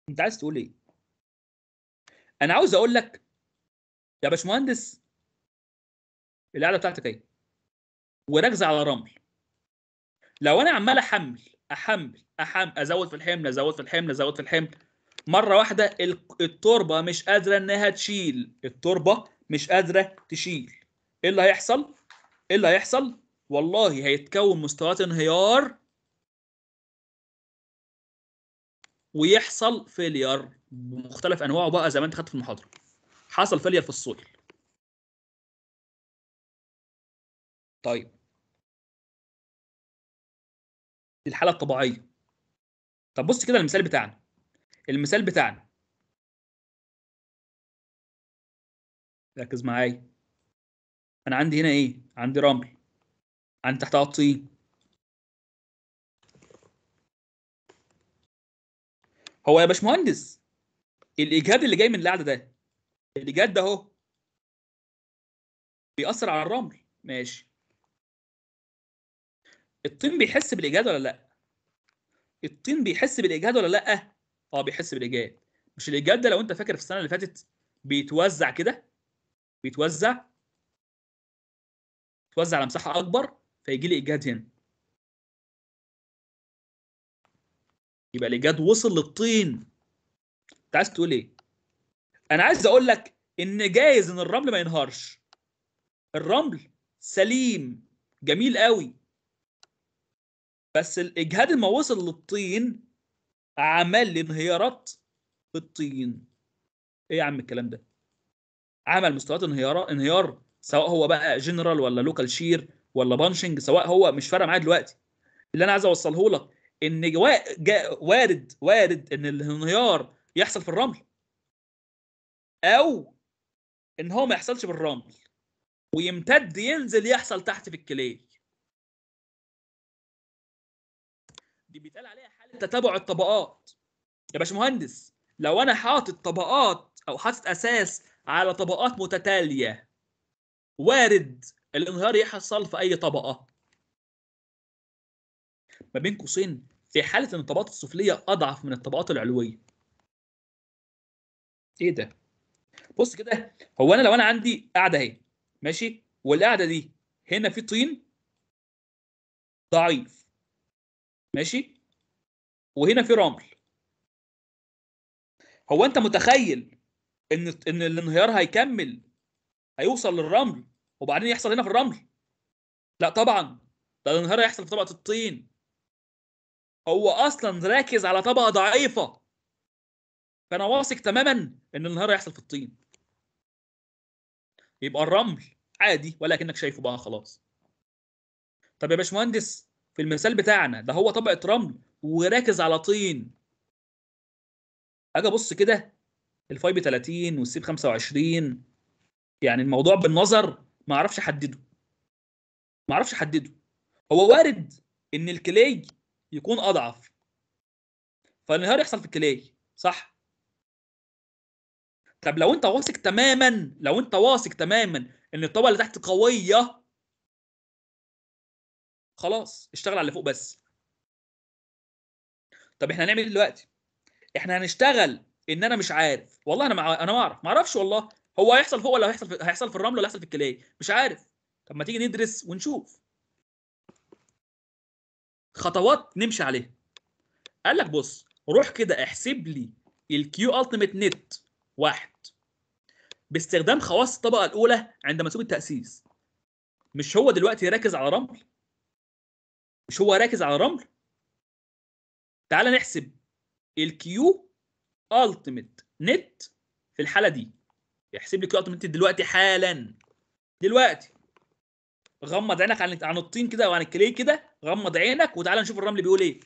A: انت عايز تقول ايه انا عاوز اقول لك يا باشمهندس القعده بتاعتك ايه وركز على رمل لو انا عمال احمل احمل احمل ازود في الحمل ازود في الحمل ازود في الحمل مره واحده التربه مش قادره انها تشيل التربه مش قادره تشيل ايه اللي هيحصل ايه اللي هيحصل والله هيتكون مستويات انهيار ويحصل فيلير بمختلف انواعه بقى زي ما انت خدت
B: في المحاضره حصل فيلير في السويل طيب دي الحاله الطبيعيه طب بص كده المثال بتاعنا المثال بتاعنا ركز معايا انا عندي هنا ايه عندي
A: رمل عن تحت هتعطيه هو يا باشمهندس الاجهاد اللي جاي من القعده ده الاجهاد ده اهو بيأثر على الرمل ماشي الطين بيحس بالاجهاد ولا لا الطين بيحس بالاجهاد ولا لا اه بيحس بالاجهاد مش الاجهاد ده لو انت فاكر في السنه اللي فاتت بيتوزع كده بيتوزع بيتوزع على مساحه اكبر فيجي لي ايجاد هنا يبقى الايجاد وصل للطين انت عايز تقول ايه انا عايز اقول لك ان جايز ان الرمل ما ينهارش الرمل سليم جميل قوي بس الاجهاد ما وصل للطين عمل لي انهيارات في الطين ايه يا عم الكلام ده عمل مستويات انهيار انهيار سواء هو بقى جنرال ولا لوكال شير ولا بانشنج سواء هو مش فارقه معايا دلوقتي اللي انا عايز اوصله لك ان وارد وارد ان الانهيار يحصل في الرمل او ان هو ما يحصلش بالرمل ويمتد ينزل يحصل تحت في الكلي دي بيتقال عليها حاله تتابع الطبقات يا باشمهندس لو انا حاطط طبقات او حاطط اساس على طبقات متتاليه وارد الانهيار يحصل في اي طبقه ما بين قوسين في حاله ان الطبقات السفليه اضعف من الطبقات العلويه ايه ده بص كده هو انا لو انا عندي قاعده اهي ماشي والقاعده دي هنا في طين ضعيف ماشي وهنا في رمل هو انت متخيل ان ان الانهيار هيكمل هيوصل للرمل وبعدين يحصل هنا في الرمل لا طبعا ده الانهيار هيحصل في طبقه الطين هو اصلا راكز على طبقه ضعيفه فانا واثق تماما ان الانهيار هيحصل في الطين يبقى الرمل عادي ولكنك شايفه بقى خلاص طب يا باشمهندس في المثال بتاعنا ده هو طبقه رمل وراكز على طين اجي ابص كده الفاي ب 30 والسي ب 25 يعني الموضوع بالنظر ما اعرفش احدده ما اعرفش احدده هو وارد ان الكلي يكون اضعف فالانهيار يحصل في الكلي صح طب لو انت واثق تماما لو انت واثق تماما ان الطبقه اللي تحت قويه خلاص اشتغل على اللي فوق بس طب احنا هنعمل ايه دلوقتي احنا هنشتغل ان انا مش عارف والله انا مع... انا ما اعرف ما اعرفش والله هو هيحصل فوق ولا هيحصل في... هيحصل في الرمل ولا هيحصل في الكليه مش عارف طب ما تيجي ندرس ونشوف خطوات نمشي عليها قال لك بص روح كده احسب لي الكيو التيميت نت واحد باستخدام خواص الطبقه الاولى عند منسوب التاسيس مش هو دلوقتي راكز على رمل مش هو راكز على رمل تعال نحسب الكيو التيميت نت في الحاله دي يحسب لك وقت من دلوقتي حالا دلوقتي غمض عينك عن عن الطين كده وعن الكلي كده غمض عينك وتعالى نشوف الرمل بيقول ايه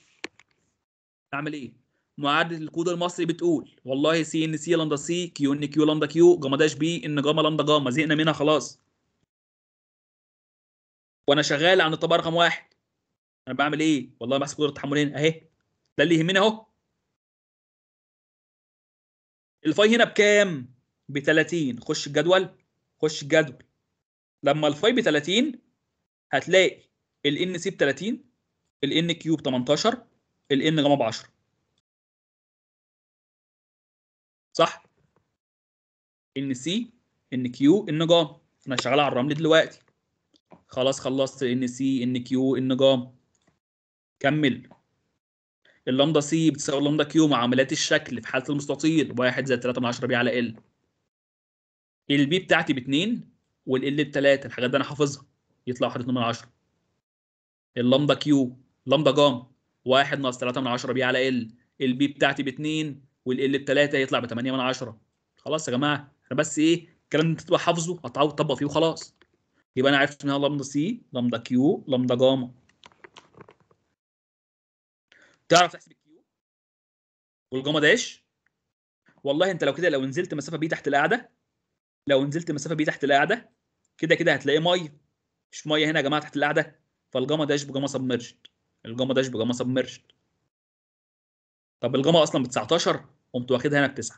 A: اعمل ايه معادله الكود المصري بتقول والله سي ان سي لندا سي كيو ان كيو لندا كيو جاما داش بي ان جاما لندا جاما زهقنا منها خلاص وانا شغال عند الطبقه رقم واحد انا بعمل ايه والله بحسب قدره التحملين اهي ده اللي يهمني اهو الفاي هنا بكام ب 30 خش الجدول خش الجدول لما الفاي ب 30 هتلاقي ال ان سي ب 30 ال ان كيو ب 18 ال ان جاما ب 10 صح ان سي ان كيو ان جاما انا شغال على الرمل دلوقتي خلاص خلصت ان سي ان كيو ان جاما كمل اللامدا سي بتساوي اللامدا كيو مع عمليات الشكل في حاله المستطيل 1 زائد 3 من 10 بي على ال البي بتاعتي باتنين والال بثلاثه الحاجات دي انا حافظها يطلع 1.2 اتنين من عشره اللامدا كيو لامدا جام واحد ناقص 3 من عشره بي على ال البي بتاعتي باتنين والال بثلاثه يطلع 8 من عشره خلاص يا جماعه احنا بس ايه الكلام انت تبقى حافظه هتعود تطبق فيه وخلاص يبقى انا عرفت منها لامدا سي لامدا كيو لامدا جاما تعرف تحسب الكيو والجاما داش والله انت لو كده لو نزلت مسافه بي تحت القاعده لو نزلت مسافه بيه تحت القاعده كده كده هتلاقيه ميه مش ميه هنا يا جماعه تحت القاعده فالجاما ده يشبه جمى سبمرجد الجاما ده يشبه سبمرجد طب الجاما اصلا ب 19 قمت واخدها هنا ب 9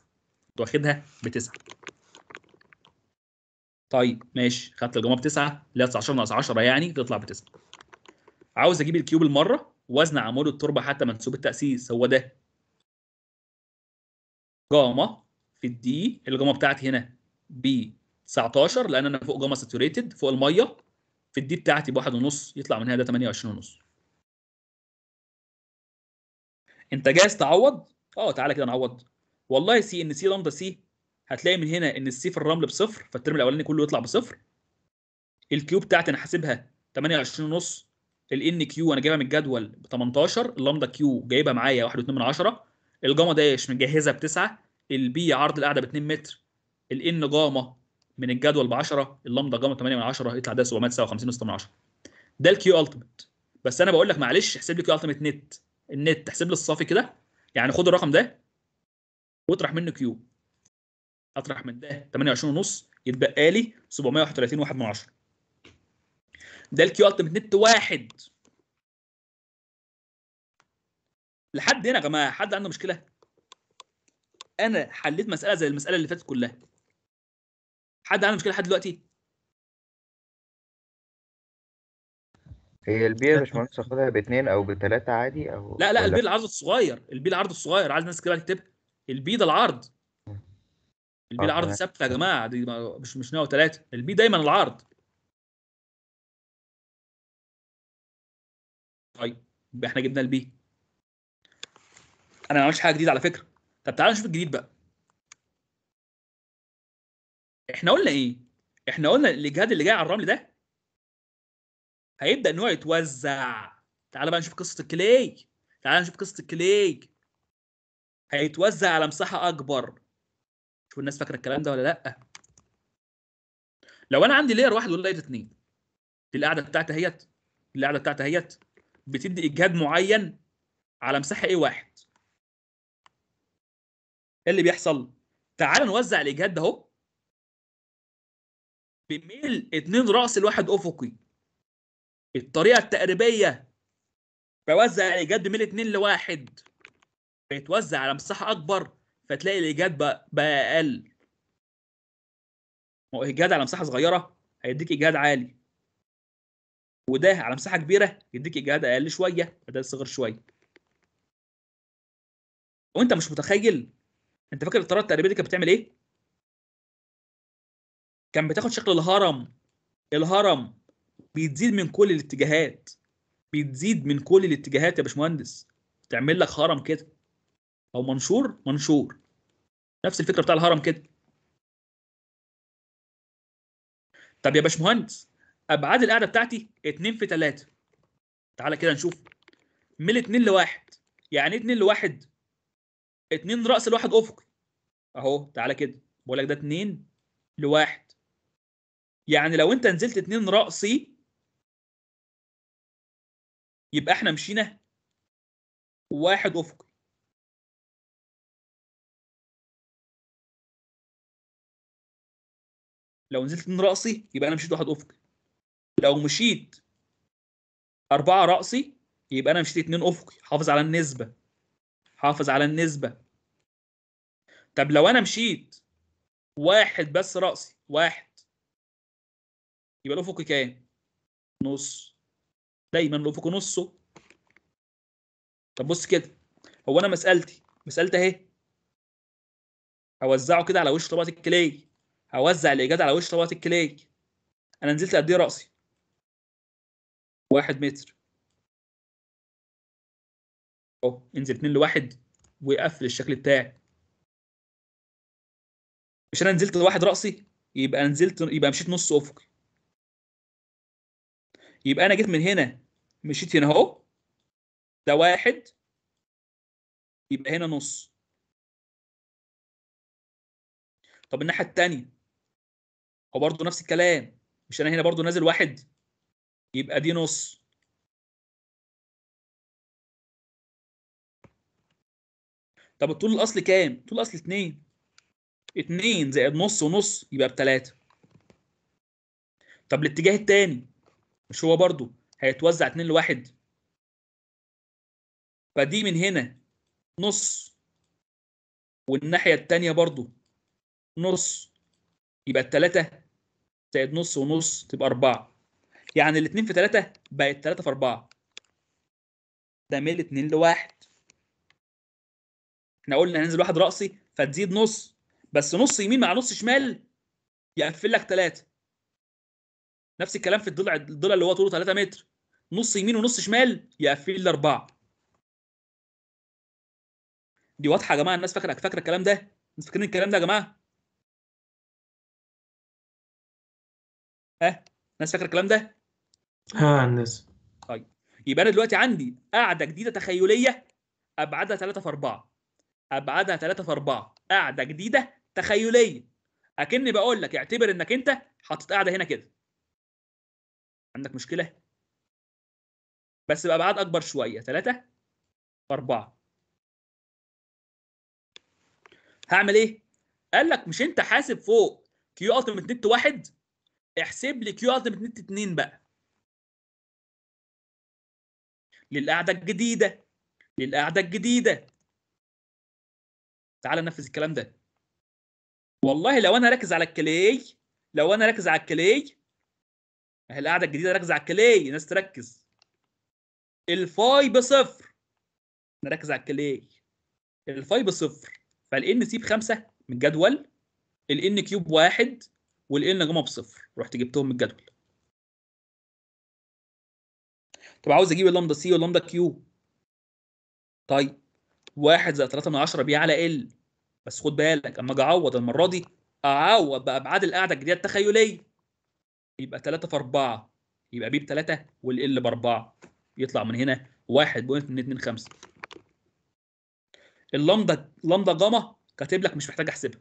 A: قمت واخدها ب 9 طيب ماشي خدت الجاما ب 9 اللي هي 19 ناقص 10 يعني تطلع ب 9 عاوز اجيب الكيوب المره وزن عمود التربه حتى منسوب التاسيس هو ده جاما في الدي الجاما بتاعتي هنا ب 19 لان انا فوق جاما ساتوريتد فوق الميه في الدي بتاعتي بواحد ونص يطلع من هنا ده 28.5 انت جاهز تعوض اه تعالى كده نعوض والله سي ان سي لندا سي هتلاقي من هنا ان السي في الرمل بصفر فالترم الاولاني كله يطلع بصفر الكيو بتاعتي انا حاسبها 28.5 ال الان كيو انا جايبها من الجدول ب 18 اللامدا كيو جايبها معايا 1.2 الجاما داش مجهزه 9 البي عرض القاعده ب 2 متر ان جاما من الجدول ب 10 اللمدا جاما 8 من 10 يطلع ده 759 و 10 ده الكيو التيميت بس انا بقول لك معلش احسب لي كيو التيميت نت النت احسب لي الصافي كده يعني خد الرقم ده واطرح منه كيو اطرح من ده 28 ونص يتبقى لي 731 من 10 ده الكيو التيميت نت واحد لحد هنا يا جماعه حد عنده مشكله انا حليت مساله زي المساله اللي فاتت كلها حد عنده مشكله لحد دلوقتي هي البي مش مهندس تاخدها باثنين او بثلاثه عادي او لا لا البي العرض الصغير البي العرض الصغير عايز الناس كده تكتبها البي ده العرض البي ده آه، العرض ثابته يا جماعه دي مش مش ناوي ثلاثه البي دايما العرض
B: طيب احنا جبنا البي
A: انا ما عملتش حاجه جديده على فكره طب تعالى نشوف الجديد بقى احنا قلنا ايه؟ احنا قلنا الاجهاد اللي جاي على الرمل ده هيبدا ان هو يتوزع تعال بقى نشوف قصه الكلي تعال نشوف قصه الكلي هيتوزع على مساحه اكبر شوف الناس فاكره الكلام ده ولا لا لو انا عندي لير واحد ولاير اثنين القاعده بتاعتي اهيت القاعده بتاعتي اهيت بتدي اجهاد معين على مساحه ايه واحد ايه اللي بيحصل تعال نوزع الاجهاد ده اهو بميل اتنين رأس الواحد أفقي الطريقة التقريبية بوزع الإيجاد بميل اتنين لواحد بيتوزع على مساحة أكبر فتلاقي الإيجاد بقى, بقى أقل هو إيجاد على مساحة صغيرة هيديك إيجاد عالي وده على مساحة كبيرة يديك إيجاد أقل شوية فده صغر شوية وأنت مش متخيل أنت فاكر الطريقة التقريبية دي كانت بتعمل إيه؟ كان بتاخد شكل الهرم الهرم بيتزيد من كل الاتجاهات بيتزيد من كل الاتجاهات يا باشمهندس تعمل لك هرم كده او منشور منشور نفس الفكره بتاع الهرم كده طب يا باشمهندس ابعاد القاعده بتاعتي 2 في 3 تعالى كده نشوف من 2 ل 1 يعني 2 ل 1 2 راس لواحد افقي اهو تعالى كده بقول لك ده 2 ل 1 يعني لو انت نزلت اتنين رأسي
B: يبقى احنا مشينا واحد افقي
A: لو نزلت اتنين رأسي يبقى انا مشيت واحد افقي لو مشيت أربعة رأسي يبقى أنا مشيت اتنين أفقي حافظ على النسبة حافظ على النسبة طب لو أنا مشيت واحد بس رأسي واحد يبقى الافقي كام نص دايما الافقي نصه طب بص كده هو انا مسالتي مسالتي اهي هوزعه كده على وش طبقه الكلي هوزع الايجاد على وش طبقه الكلي انا نزلت قد ايه راسي
B: واحد متر اهو انزل اتنين
A: لواحد وقفل الشكل بتاعي مش انا نزلت لواحد راسي يبقى نزلت يبقى مشيت نص افقي يبقى انا جيت من هنا مشيت هنا اهو ده واحد
B: يبقى هنا نص طب الناحيه الثانيه هو برضه نفس الكلام مش انا هنا برضه نازل واحد يبقى دي نص
A: طب الطول الاصلي كام؟ طول الاصلي اثنين اثنين زائد نص ونص يبقى بتلاتة طب الاتجاه التاني مش هو برضو هيتوزع 2 لواحد فدي من هنا نص والناحية التانية برضو نص يبقى التلاتة زائد نص ونص تبقى أربعة يعني الاتنين في تلاتة بقت تلاتة في أربعة ده من اتنين لواحد احنا قلنا هننزل واحد رأسي فتزيد نص بس نص يمين مع نص شمال يقفل لك تلاتة نفس الكلام في الضلع الضلع اللي هو طوله 3 متر نص يمين ونص شمال يقفل الاربعه دي واضحه يا جماعه الناس فاكره فاكره الكلام ده الناس فاكرين الكلام ده يا جماعه ها الناس فاكره الكلام ده
B: ها الناس
A: طيب يبقى انا دلوقتي عندي قاعده جديده تخيليه ابعادها 3 في 4 ابعادها 3 في 4 قاعده جديده تخيليه اكني بقول لك اعتبر انك انت حاطط قاعده هنا كده عندك مشكله بس بابعاد اكبر شويه ثلاثة واربعة هعمل ايه قال لك مش انت حاسب فوق كيو التيمت نت واحد احسب لي كيو التيمت نت اتنين بقى للقاعدة الجديده للقاعدة الجديده تعال ننفذ الكلام ده والله لو انا ركز على الكلي لو انا ركز على الكلي اهي القاعده الجديده ركز على الكلي الناس تركز الفاي بصفر نركز على الكلي الفاي بصفر فالان سي بخمسه من الجدول الان كيوب واحد والان جاما بصفر رحت جبتهم من الجدول طب عاوز اجيب اللامدا سي واللامدا كيو طيب واحد زائد ثلاثه من عشره بي على ال بس خد بالك اما اجي اعوض المره دي اعوض بابعاد القاعده الجديده التخيليه يبقى 3 في 4 يبقى بي ب 3 والال ب 4 يطلع من هنا 1.225 اللمضه لمضه جاما كاتب لك مش محتاج احسبها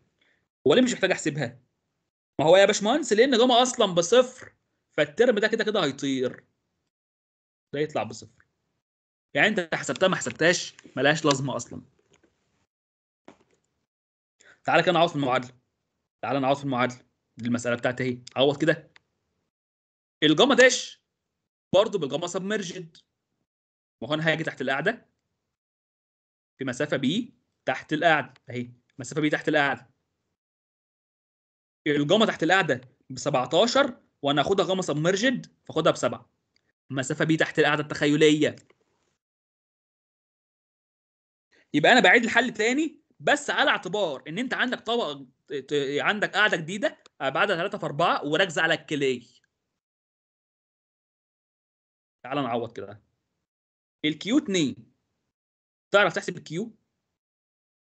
A: هو ليه مش محتاج احسبها؟ ما هو يا باشمهندس لان جاما اصلا بصفر فالترم ده كده كده هيطير ده يطلع بصفر يعني انت حسبتها ما حسبتهاش ملهاش لازمه اصلا تعالى كده نعوض في المعادله تعالى نعوض في المعادله دي المساله بتاعتي اهي عوض كده الجاما داش برضه بالجاما سبمرجد انا هاجي تحت القاعده في مسافه بي تحت القاعده اهي مسافه بي تحت القاعده الجاما تحت القاعده ب 17 وانا هاخدها جاما سبمرجد فاخدها ب 7 مسافه بي تحت القاعده التخيليه يبقى انا بعيد الحل تاني بس على اعتبار ان انت عندك طبق عندك قاعده جديده بعد 3 في 4 وراكزه على الكلي تعال نعوض كده الكيو 2 تعرف تحسب الكيو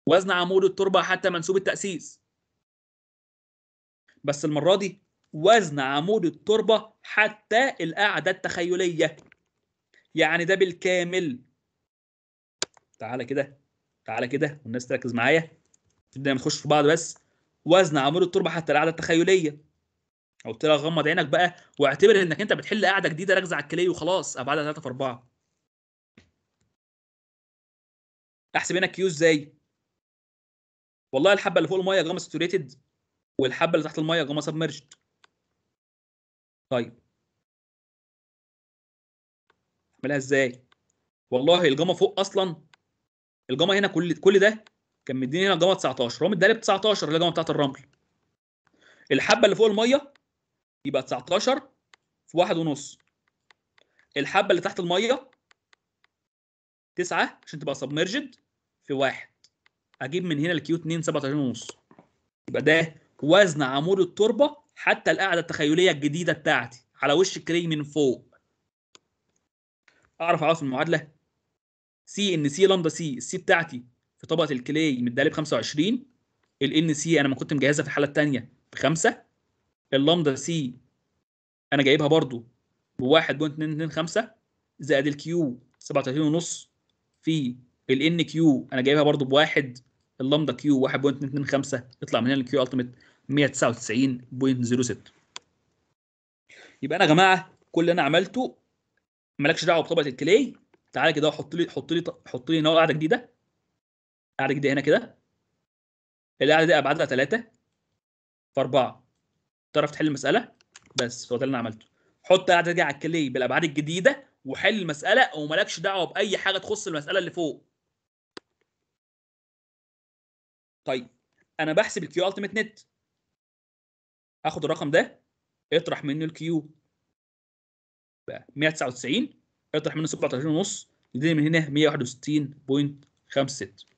A: وزن عمود التربه حتى منسوب التاسيس بس المره دي وزن عمود التربه حتى القاعده التخيليه يعني ده بالكامل تعالى كده تعالى كده والناس تركز معايا نبدا نخش في بعض بس وزن عمود التربه حتى القاعده التخيليه قلت لها غمض عينك بقى واعتبر انك انت بتحل قاعده جديده ركز على الكلي وخلاص ابعادها 3 في 4 احسب هنا كيو ازاي والله الحبه اللي فوق الميه جاما ساتوريتد والحبه اللي تحت الميه جاما سبمرجد طيب اعملها ازاي والله الجاما فوق اصلا الجاما هنا كل كل ده كان مديني هنا جاما 19 هو ب 19 اللي هي الجاما بتاعت الرمل الحبه اللي فوق الميه يبقى 19 في 1 ونص الحبه اللي تحت الميه 9 عشان تبقى سبمرجد في 1 اجيب من هنا الكيو 2 27 ونص يبقى ده وزن عمود التربه حتى القاعده التخيليه الجديده بتاعتي على وش الكريج من فوق اعرف عاصم المعادله سي ان سي لامدا سي السي بتاعتي في طبقه الكلي مديها ب 25 ال ان سي انا ما كنت مجهزها في الحاله الثانيه ب 5 اللامدا سي انا جايبها برضو ب 1.225 زائد الكيو 37 ونص في الان كيو انا جايبها برضو 1 اللامدا كيو 1.225 يطلع من هنا الكيو التيميت 199.06 يبقى انا يا جماعه كل اللي انا عملته مالكش دعوه بطبقه الكلي تعالى كده وحط لي حط لي حط لي نوع قاعده جديده قاعده جديده هنا كده القاعده دي ابعادها 3 في 4 تعرف تحل المساله بس هو ده اللي انا عملته حط قاعده دي على الكلي بالابعاد الجديده وحل المساله ومالكش دعوه باي حاجه تخص المساله اللي فوق طيب انا بحسب الكيو التيميت نت هاخد الرقم ده اطرح منه الكيو بقى 199 اطرح منه 37 ونص يديني من هنا 161.56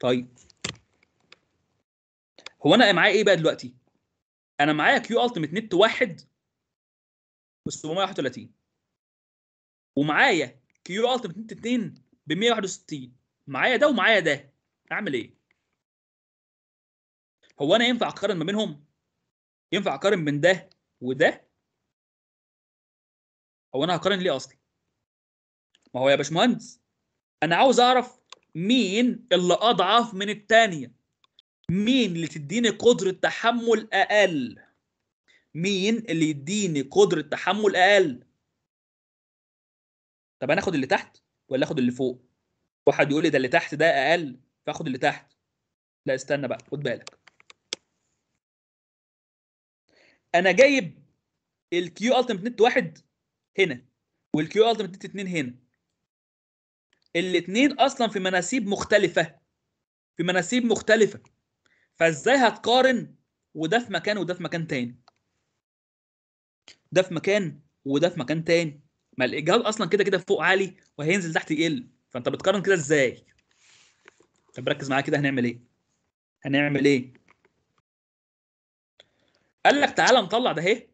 B: طيب هو انا معايا ايه بقى
A: دلوقتي؟ انا معايا كيو التمت نت واحد ب 731 ومعايا كيو التمت نت 2 ب 161 معايا ده ومعايا ده اعمل ايه؟ هو انا ينفع اقارن ما بينهم؟ ينفع اقارن بين ده وده؟ هو انا هقارن ليه اصلا؟ ما هو يا باشمهندس انا عاوز اعرف مين اللي اضعف من الثانيه مين اللي تديني قدره تحمل اقل مين اللي يديني قدره تحمل اقل طب انا اخد اللي تحت ولا اخد اللي فوق واحد يقول لي ده اللي تحت ده اقل فاخد اللي تحت لا استنى بقى خد بالك انا جايب الكيو التيمت نت واحد هنا والكيو التيمت نت اتنين هنا الاثنين اصلا في مناسيب مختلفه في مناسيب مختلفه فازاي هتقارن وده في مكان وده في مكان تاني ده في مكان وده في مكان تاني ما الايجاب اصلا كده كده فوق عالي وهينزل تحت يقل فانت بتقارن كده ازاي طب ركز معايا كده هنعمل ايه هنعمل ايه قال لك تعالى نطلع ده اهي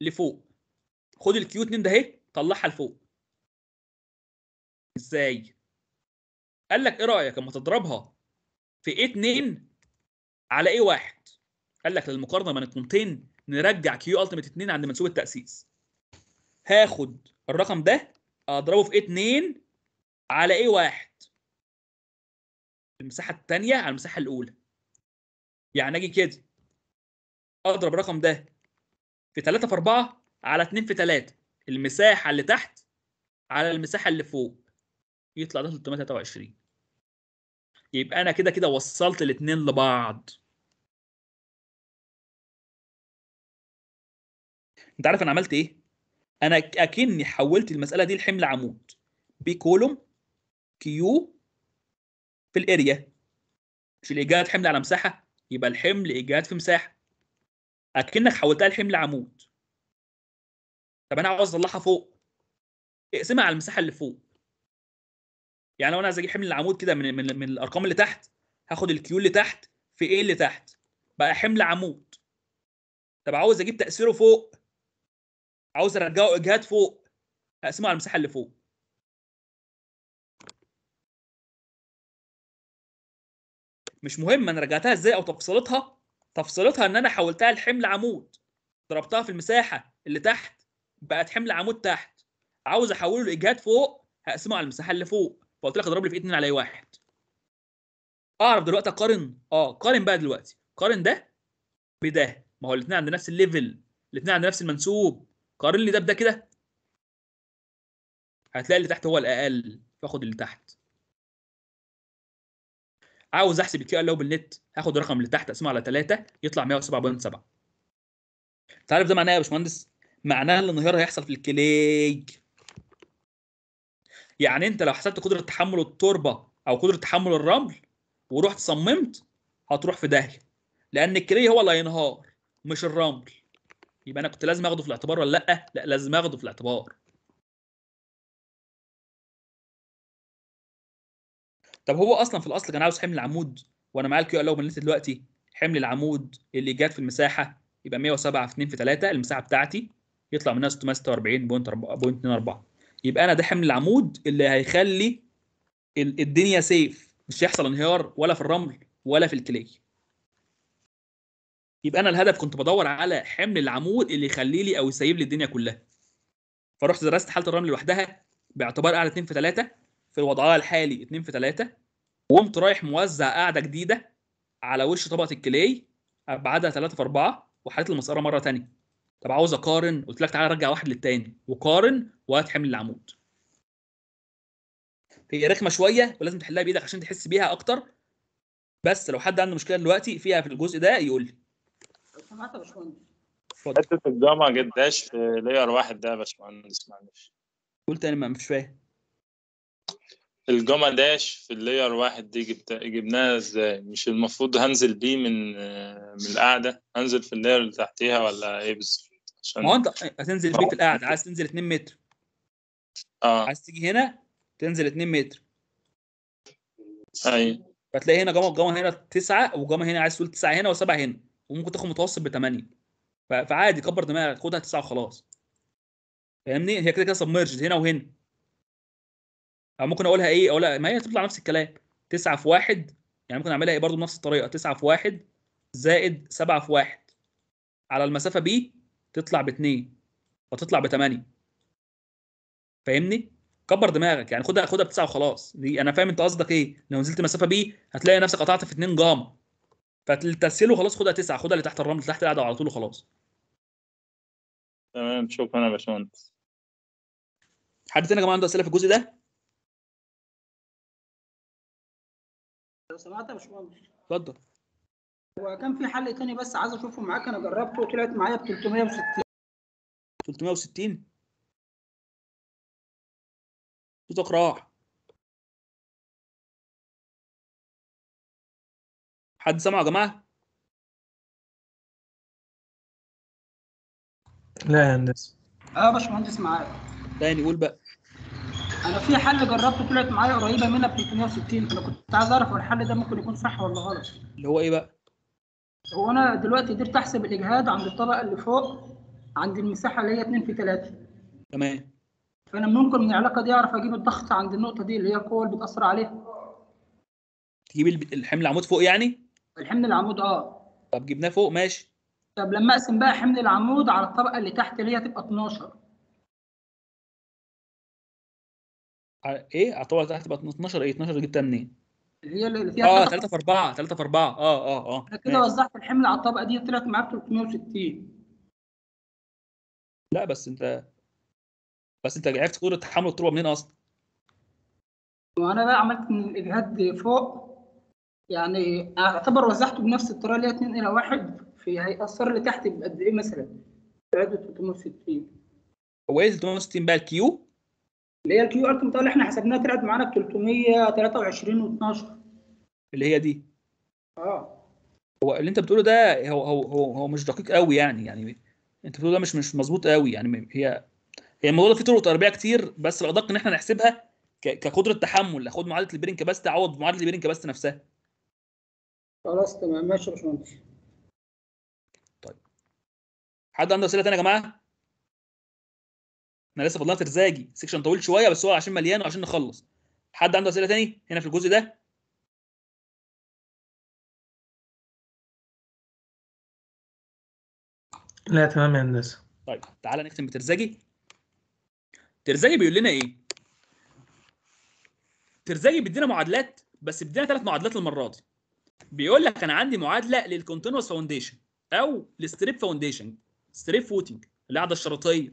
A: لفوق خد الكيو 2 ده اهي طلعها لفوق ازاي قال لك ايه رايك اما تضربها في ايه 2 على ايه 1 قال لك للمقارنه بين القيمتين نرجع كيو التيميت 2 عند منسوب التاسيس هاخد الرقم ده اضربه في ايه 2 على ايه 1 المساحه الثانيه على المساحه الاولى يعني اجي كده اضرب الرقم ده في 3 في 4 على 2 في 3 المساحه اللي تحت على المساحه اللي فوق يطلع ده 323 يبقى انا كده كده وصلت الاثنين لبعض انت عارف انا عملت ايه انا اكني حولت المساله دي لحمل عمود بي كولوم كيو في الاريا مش الايجاد حمل على مساحه يبقى الحمل ايجاد في مساحه اكنك حولتها لحمل عمود طب انا عاوز اطلعها فوق اقسمها على المساحه اللي فوق يعني لو انا عايز اجيب حمل العمود كده من, من من الارقام اللي تحت هاخد الكيو اللي تحت في ايه اللي تحت بقى حمل عمود طب عاوز اجيب تاثيره فوق عاوز ارجعه اجهاد فوق هقسمه على المساحه اللي فوق مش مهم انا رجعتها ازاي او تفصيلتها تفصيلتها ان انا حولتها لحمل عمود ضربتها في المساحه اللي تحت بقت حمل عمود تحت عاوز احوله لاجهاد فوق هقسمه على المساحه اللي فوق فقلت لك اضرب لي في 2 على واحد اعرف دلوقتي اقارن اه قارن بقى دلوقتي قارن ده بده ما هو الاثنين عند نفس الليفل الاثنين عند نفس المنسوب قارن لي ده بده كده هتلاقي اللي تحت هو الاقل فاخد اللي تحت عاوز احسب الكيو ال بالنت هاخد الرقم اللي تحت اقسمه على 3 يطلع 107.7 انت عارف ده معناه ايه يا باشمهندس معناه ان الانهيار هيحصل في الكليج يعني انت لو حسبت قدره تحمل التربه او قدره تحمل الرمل ورحت صممت هتروح في داهيه لان الكري هو اللي هينهار مش الرمل يبقى انا كنت لازم اخده في الاعتبار ولا لا لا لازم اخده في الاعتبار طب هو اصلا في الاصل كان عاوز حمل العمود وانا معايا الكيو ال لو بنيت دلوقتي حمل العمود اللي جات في المساحه يبقى 107 في 2 في 3 المساحه بتاعتي يطلع منها 646.24 يبقى انا ده حمل العمود اللي هيخلي الدنيا سيف مش هيحصل انهيار ولا في الرمل ولا في الكلي يبقى انا الهدف كنت بدور على حمل العمود اللي يخلي لي او يسيب لي الدنيا كلها فرحت درست حاله الرمل لوحدها باعتبار قاعده 2 في 3 في وضعها الحالي 2 في 3 وقمت رايح موزع قاعده جديده على وش طبقه الكلي ابعادها 3 في 4 وحليت المسألة مره ثانيه طب عاوز اقارن قلت لك تعالى رجع واحد للتاني وقارن وهات حمل العمود هي رخمه شويه ولازم تحلها بايدك عشان تحس بيها اكتر بس لو حد عنده مشكله دلوقتي فيها في الجزء ده يقول لي سمعت يا باشمهندس حته الجامعه جداش في ليير واحد ده يا باشمهندس معلش قول تاني ما مش فاهم الجامعه داش في اللاير واحد دي جبت جبناها ازاي مش المفروض هنزل بيه من من القاعده هنزل في الليير اللي تحتيها ولا ايه بالظبط ما انت هتنزل البيت القاعد عايز تنزل 2 متر اه عايز تيجي هنا تنزل 2 متر ايوه فتلاقي هنا جاما جاما هنا 9 وجاما هنا عايز تقول 9 هنا و7 هنا وممكن تاخد متوسط ب 8 فعادي كبر دماغك خدها 9 وخلاص فاهمني هي كده كده سبمرجد هنا وهنا او ممكن اقولها ايه اقولها ما هي تطلع نفس الكلام 9 في 1 يعني ممكن اعملها ايه برضه بنفس الطريقه 9 في 1 زائد 7 في 1 على المسافه بي تطلع باثنين وتطلع بثمانيه فاهمني؟ كبر دماغك يعني خدها خدها بتسعه وخلاص دي انا فاهم انت قصدك ايه لو نزلت مسافه بي هتلاقي نفسك قطعت في اثنين جاما فالتسهيل خلاص خدها تسعه خدها اللي تحت الرمل اللي تحت القعده على طول وخلاص
B: تمام شوف انا يا باشمهندس حد تاني يا جماعه عنده اسئله في الجزء ده؟ لو سمعت يا باشمهندس اتفضل وكان في حل تاني بس عايز اشوفه معاك انا جربته وطلعت معايا ب 360
A: 360
B: صوتك راح حد سمع يا جماعه لا يا هندسه اه يا باشمهندس معاك
A: تاني قول بقى انا في حل جربته طلعت معايا قريبه منها ب 360 فانا كنت عايز اعرف هو الحل ده ممكن يكون صح ولا غلط اللي هو ايه بقى هو انا دلوقتي قدرت احسب الاجهاد عند الطبقه اللي فوق عند المساحه اللي هي 2 في 3 تمام فانا ممكن من العلاقه دي اعرف اجيب الضغط عند النقطه دي اللي هي القوه اللي بتاثر عليها تجيب الحمل العمود فوق يعني الحمل العمود اه طب جبناه فوق ماشي طب لما اقسم بقى حمل العمود على الطبقه اللي تحت اللي هي تبقى 12 ايه على الطبقه اللي تحت تبقى 12 ايه 12 جبتها منين
B: هي اللي فيها اه 3
A: في 4 3 في 4 اه اه اه انا كده
B: وزعت الحمل على الطبقه دي
A: طلعت معاك 360 لا بس انت بس انت عرفت قدره تحمل التربه منين اصلا؟
B: وانا بقى عملت من الاجهاد فوق يعني اعتبر وزعته بنفس الطريقه اللي هي 2 الى 1
A: في هيأثر لي تحت بقد ايه مثلا؟ بعد 360 هو ايه 360 بقى الكيو اللي هي الكيو ار كنت اللي احنا حسبناها طلعت معانا ب 323 و12 اللي هي دي اه هو اللي انت بتقوله ده هو هو هو, هو مش دقيق قوي يعني يعني انت بتقوله ده مش مش مظبوط قوي يعني هي هي الموضوع ده فيه طرق تربيع كتير بس الادق ان احنا نحسبها كقدره تحمل خد معادله البيرنج كباست عوض معادله البيرنج كباست نفسها
B: خلاص تمام ماشي يا باشمهندس
A: طيب حد عنده اسئله ثانيه يا جماعه انا لسه فضلنا ترزاجي سيكشن طويل شويه بس هو عشان مليان وعشان نخلص حد عنده اسئله تاني هنا في الجزء
B: ده لا تمام يا هندسه
A: طيب تعالى نختم بترزاجي ترزاجي بيقول لنا ايه ترزاجي بيدينا معادلات بس بيدينا ثلاث معادلات المره دي بيقول لك انا عندي معادله للكونتينوس فاونديشن او للستريب فاونديشن ستريب فوتنج القاعده الشرطيه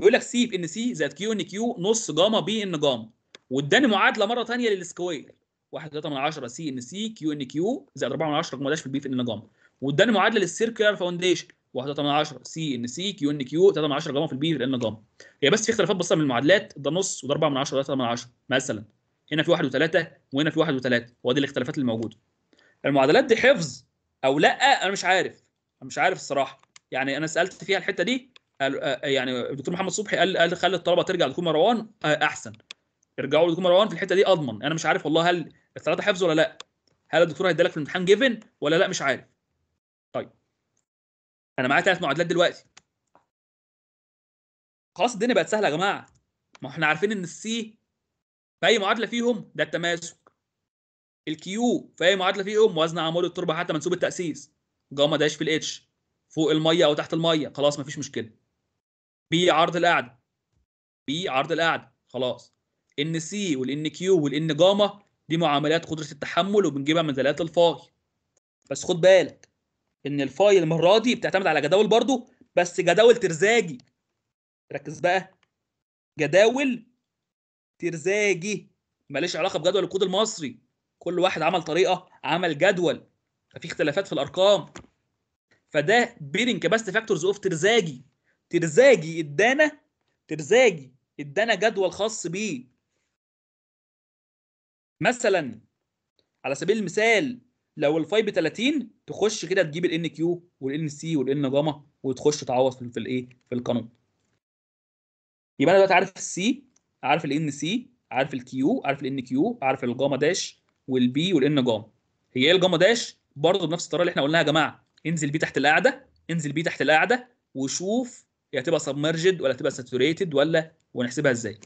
A: بيقول لك سي في ان سي زائد كيو ان كيو نص جاما بي ان جاما واداني معادله مره ثانيه للسكوير 1.3 من 10 سي ان سي كيو ان كيو زائد 4 من 10 رقم داش في البي في ان جاما واداني معادله للسيركلر فاونديشن 1.3 من 10 سي ان سي كيو ان كيو 3 من 10 جاما في البي في ان جاما هي بس في اختلافات بسيطه من المعادلات ده نص وده 4 من 10 وده 3 من 10 مثلا هنا في 1 و3 وهنا في 1 و3 هو دي الاختلافات اللي موجوده المعادلات دي حفظ او لا انا مش عارف انا مش عارف الصراحه يعني انا سالت فيها الحته دي قال آه، آه، يعني الدكتور محمد صبحي قال قال خلي الطلبه ترجع لدكتور مروان آه، احسن ارجعوا لدكتور مروان في الحته دي اضمن انا مش عارف والله هل الثلاثه حفظ ولا لا هل الدكتور هيدالك في الامتحان جيفن ولا لا مش عارف طيب انا معايا ثلاث معادلات دلوقتي خلاص الدنيا بقت سهله يا جماعه ما احنا عارفين ان السي في اي معادله فيهم ده التماسك الكيو في اي معادله فيهم وزن عمود التربه حتى منسوب التاسيس جاما داش في الاتش فوق الميه او تحت الميه خلاص مفيش مشكله بعرض القاعده بعرض القاعده خلاص ان سي والان كيو والان جاما دي معاملات قدره التحمل وبنجيبها من دلالات الفاي بس خد بالك ان الفاي المره دي بتعتمد على جداول برضو بس جداول ترزاجي ركز بقى جداول ترزاجي ماليش علاقه بجدول الكود المصري كل واحد عمل طريقه عمل جدول ففي اختلافات في الارقام فده بيرنج كباست فاكتورز اوف ترزاجي ترزاجي ادانا ترزاجي ادانا جدول خاص بيه مثلا على سبيل المثال لو الفاي ب 30 تخش كده تجيب الان كيو والان سي والان جاما وتخش تعوض في الايه في القانون إيه، يبقى انا دلوقتي عارف السي عارف الان سي عارف الكيو عارف الان كيو عارف الجاما داش والبي والان جاما هي ايه الجاما داش برضه بنفس الطريقه اللي احنا قلناها يا جماعه انزل بيه تحت القاعده انزل بيه تحت القاعده وشوف هي هتبقى سبمرجد ولا هتبقى ساتوريتد ولا ونحسبها ازاي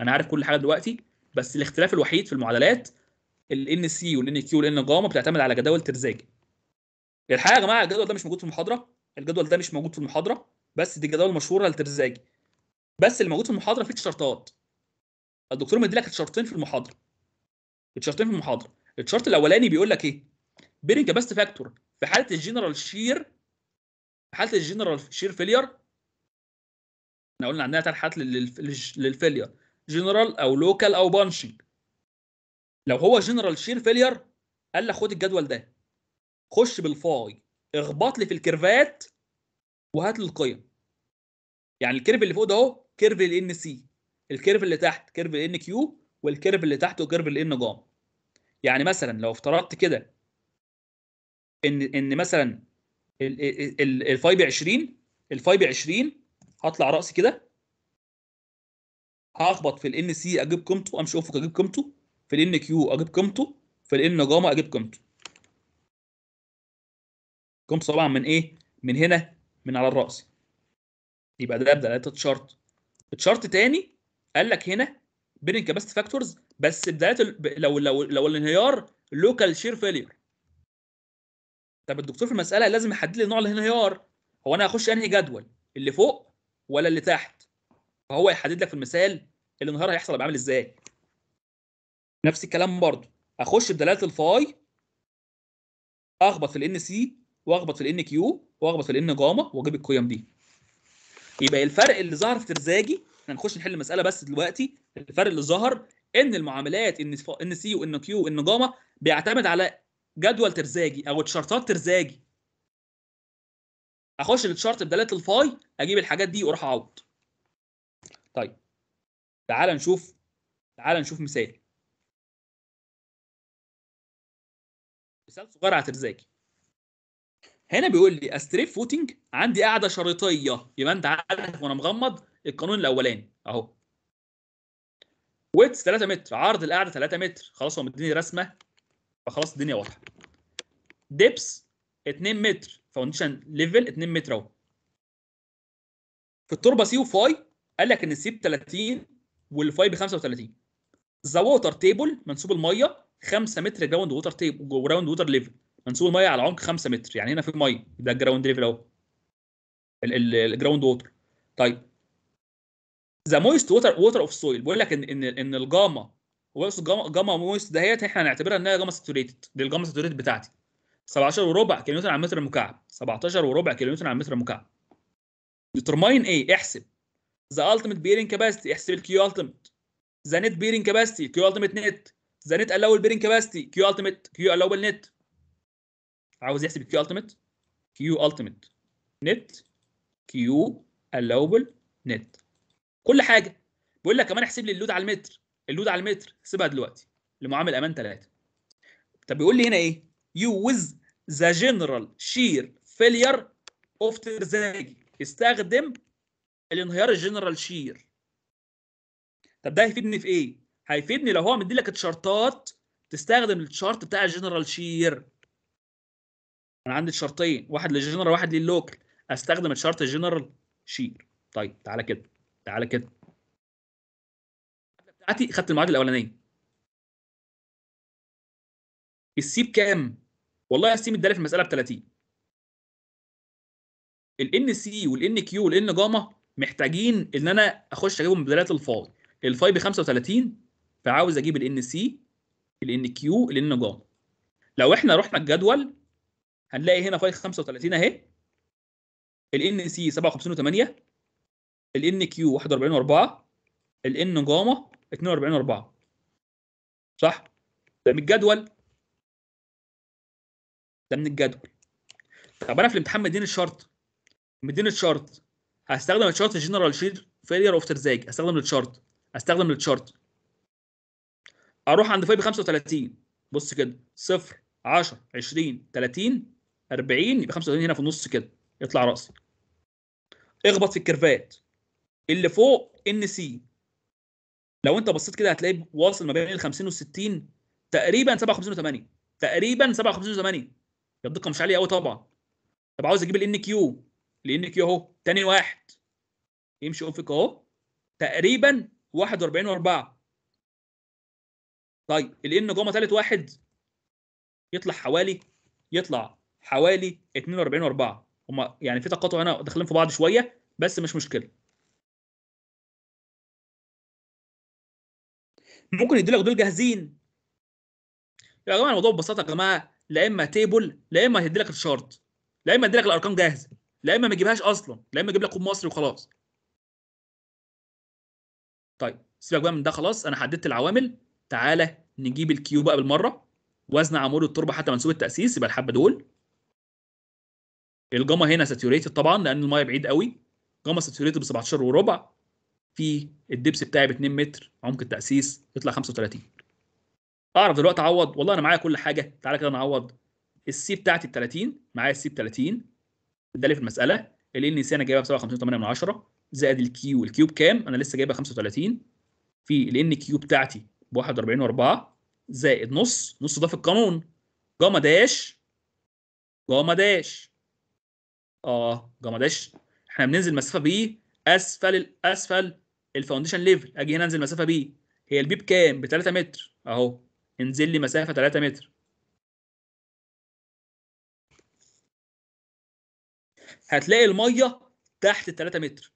A: انا عارف كل حاجه دلوقتي بس الاختلاف الوحيد في المعادلات ان سي ان كيو ان جاما بتعتمد على جدول ترزاجي الحقيقه يا جماعه الجدول ده مش موجود في المحاضره الجدول ده مش موجود في المحاضره بس دي الجداول المشهوره للترزاجي بس اللي موجود في المحاضره فيه شرطات الدكتور مديلك الشرطين في المحاضره الشرطين في المحاضره الشرط الاولاني بيقول لك ايه بيرنج كاباسيتي فاكتور في حاله الجنرال شير في حاله الجنرال شير فيلير احنا قلنا عندنا ثلاث حالات للفيلير جنرال او لوكال او بانشنج لو هو جنرال شير فيلير قال لك خد الجدول ده خش بالفاي اخبط لي في الكيرفات وهات لي القيم يعني الكيرف اللي فوق ده اهو كيرف ان سي الكيرف اللي تحت كيرف ان كيو والكيرف اللي تحته كيرف ان جام يعني مثلا لو افترضت كده ان ان مثلا الفاي ب 20 الفاي ب 20 هطلع راسي كده هخبط في الان سي اجيب قيمته امشي افق اجيب قيمته في الان كيو اجيب قيمته في الان جاما اجيب قيمته قيمته طبعا من ايه من هنا من على الراس يبقى ده ده تشارت تشارت تاني قال لك هنا بين الكباست فاكتورز بس بدايه لو لو لو الانهيار لوكال شير فيلير طب الدكتور في المساله لازم يحدد لي نوع الانهيار هو انا هخش انهي جدول اللي فوق ولا اللي تحت فهو يحدد لك في المثال اللي النهار هيحصل هيبقى عامل ازاي نفس الكلام برضو اخش بدلاله الفاي اخبط في الان سي واخبط في الان كيو واخبط في الان جاما واجيب القيم دي يبقى الفرق اللي ظهر في ترزاجي احنا نخش نحل المساله بس دلوقتي الفرق اللي ظهر ان المعاملات ان ان سي وان كيو وان جاما بيعتمد على جدول ترزاجي او تشارتات ترزاجي اخش للشارت بدلالة الفاي اجيب الحاجات دي واروح اعوض طيب تعال نشوف تعال نشوف
B: مثال مثال صغير على ترزاكي
A: هنا بيقول لي استريب فوتنج عندي قاعده شريطيه يبقى انت عارف وانا مغمض القانون الاولاني اهو ويتس 3 متر عرض القاعده 3 متر خلاص هو مديني رسمه فخلاص الدنيا واضحه ديبس 2 متر فاونديشن ليفل 2 متر اهو في التربه سي وفاي قال لك ان السي ب 30 والفاي ب 35 ذا ووتر تيبل منسوب الميه 5 متر جراوند ووتر تيبل جراوند ووتر ليفل منسوب الميه على عمق 5 متر يعني هنا في ميه ده الجراوند ليفل اهو الجراوند ووتر طيب ذا مويست ووتر ووتر اوف سويل بيقول لك ان ان ان الجاما هو جاما مويست دهيت احنا هنعتبرها انها جاما ساتوريتد دي الجاما ساتوريتد بتاعتي 17 وربع كيلو نيوتن على المتر المكعب 17 وربع كيلو نيوتن على المتر المكعب ديترماين ايه احسب ذا التيميت بيرنج كاباسيتي احسب الكيو التيميت ذا نت بيرنج كاباسيتي كيو التيميت نت ذا نت الاول بيرنج كاباسيتي كيو التيميت كيو الاول نت عاوز يحسب الكيو التيميت كيو التيميت نت كيو الاول نت كل حاجه بيقول لك كمان احسب لي اللود على المتر اللود على المتر احسبها دلوقتي لمعامل امان 3 طب بيقول لي هنا ايه you with the general shear failure of ترزاجي استخدم الانهيار الجنرال شير طب ده هيفيدني في ايه؟ هيفيدني لو هو مديلك تشارتات تستخدم الشارت بتاع الجنرال شير انا عندي شرطين واحد للجنرال واحد لللوكال استخدم الشارت الجنرال شير طيب تعالى كده تعالى كده بتاعتي خدت المعادله الاولانيه
B: السي بكام؟ والله ستيم ادالي
A: في المساله ب 30 الان سي والان كيو والان جاما محتاجين ان انا اخش اجيبهم بدلات الفاي الفاي ب 35 فعاوز اجيب الان سي الان كيو الان جاما لو احنا رحنا الجدول هنلاقي هنا فاي 35 اهي الان سي 57 و8 الان كيو 41 و4 الان جاما 42 و4 صح؟ ده طيب من الجدول ده من الجدول طب انا في الامتحان مديني الشرط مديني الشرط هستخدم الشرط جنرال شير فيلير اوف ترزاج استخدم الشرط استخدم الشرط اروح عند فايب 35 بص كده 0 10 20 30 40 يبقى 35 هنا في النص كده يطلع راسي اخبط في الكيرفات اللي فوق ان سي لو انت بصيت كده هتلاقي واصل ما بين ال 50 وال 60 تقريبا 57 و 8 تقريبا 57 و 8 الدقه مش عاليه قوي طبعا طب عاوز اجيب الان كيو الان كيو اهو تاني واحد يمشي افق اهو تقريبا 41 و4 طيب الان جوما ثالث واحد يطلع حوالي يطلع حوالي 42 و4 هما يعني في تقاطع هنا داخلين في بعض شويه بس مش مشكله ممكن يديلك دول جاهزين يا جماعه الموضوع ببساطه يا جماعه لا اما تيبل لا اما هيدي لك الشارت لا اما هيدي لك الارقام جاهزه لا اما ما يجيبهاش اصلا لا اما يجيب لك مصري وخلاص طيب سيبك بقى من ده خلاص انا حددت العوامل تعالى نجيب الكيو بقى بالمره وزن عمود التربه حتى منسوب التاسيس يبقى الحبه دول الجاما هنا ساتيوريتد طبعا لان الميه بعيد قوي جاما ساتيوريتد ب 17 وربع في الدبس بتاعي ب 2 متر عمق التاسيس يطلع 35 اعرف دلوقتي اعوض والله انا معايا كل حاجه تعالى كده نعوض السي بتاعتي ب 30 معايا السي ب 30 ده اللي في المساله ان سي انا جايبها ب 57.8 زائد الكيو الكيو بكام انا لسه جايبها 35 في ان كيو بتاعتي ب 41.4 زائد نص نص ده في القانون جاما داش جاما داش اه جاما داش احنا بننزل مسافه ب اسفل اسفل الفاونديشن ليفل اجي هنا انزل مسافه ب هي البي بكام ب 3 متر اهو انزل لي مسافه 3 متر هتلاقي الميه تحت ال 3 متر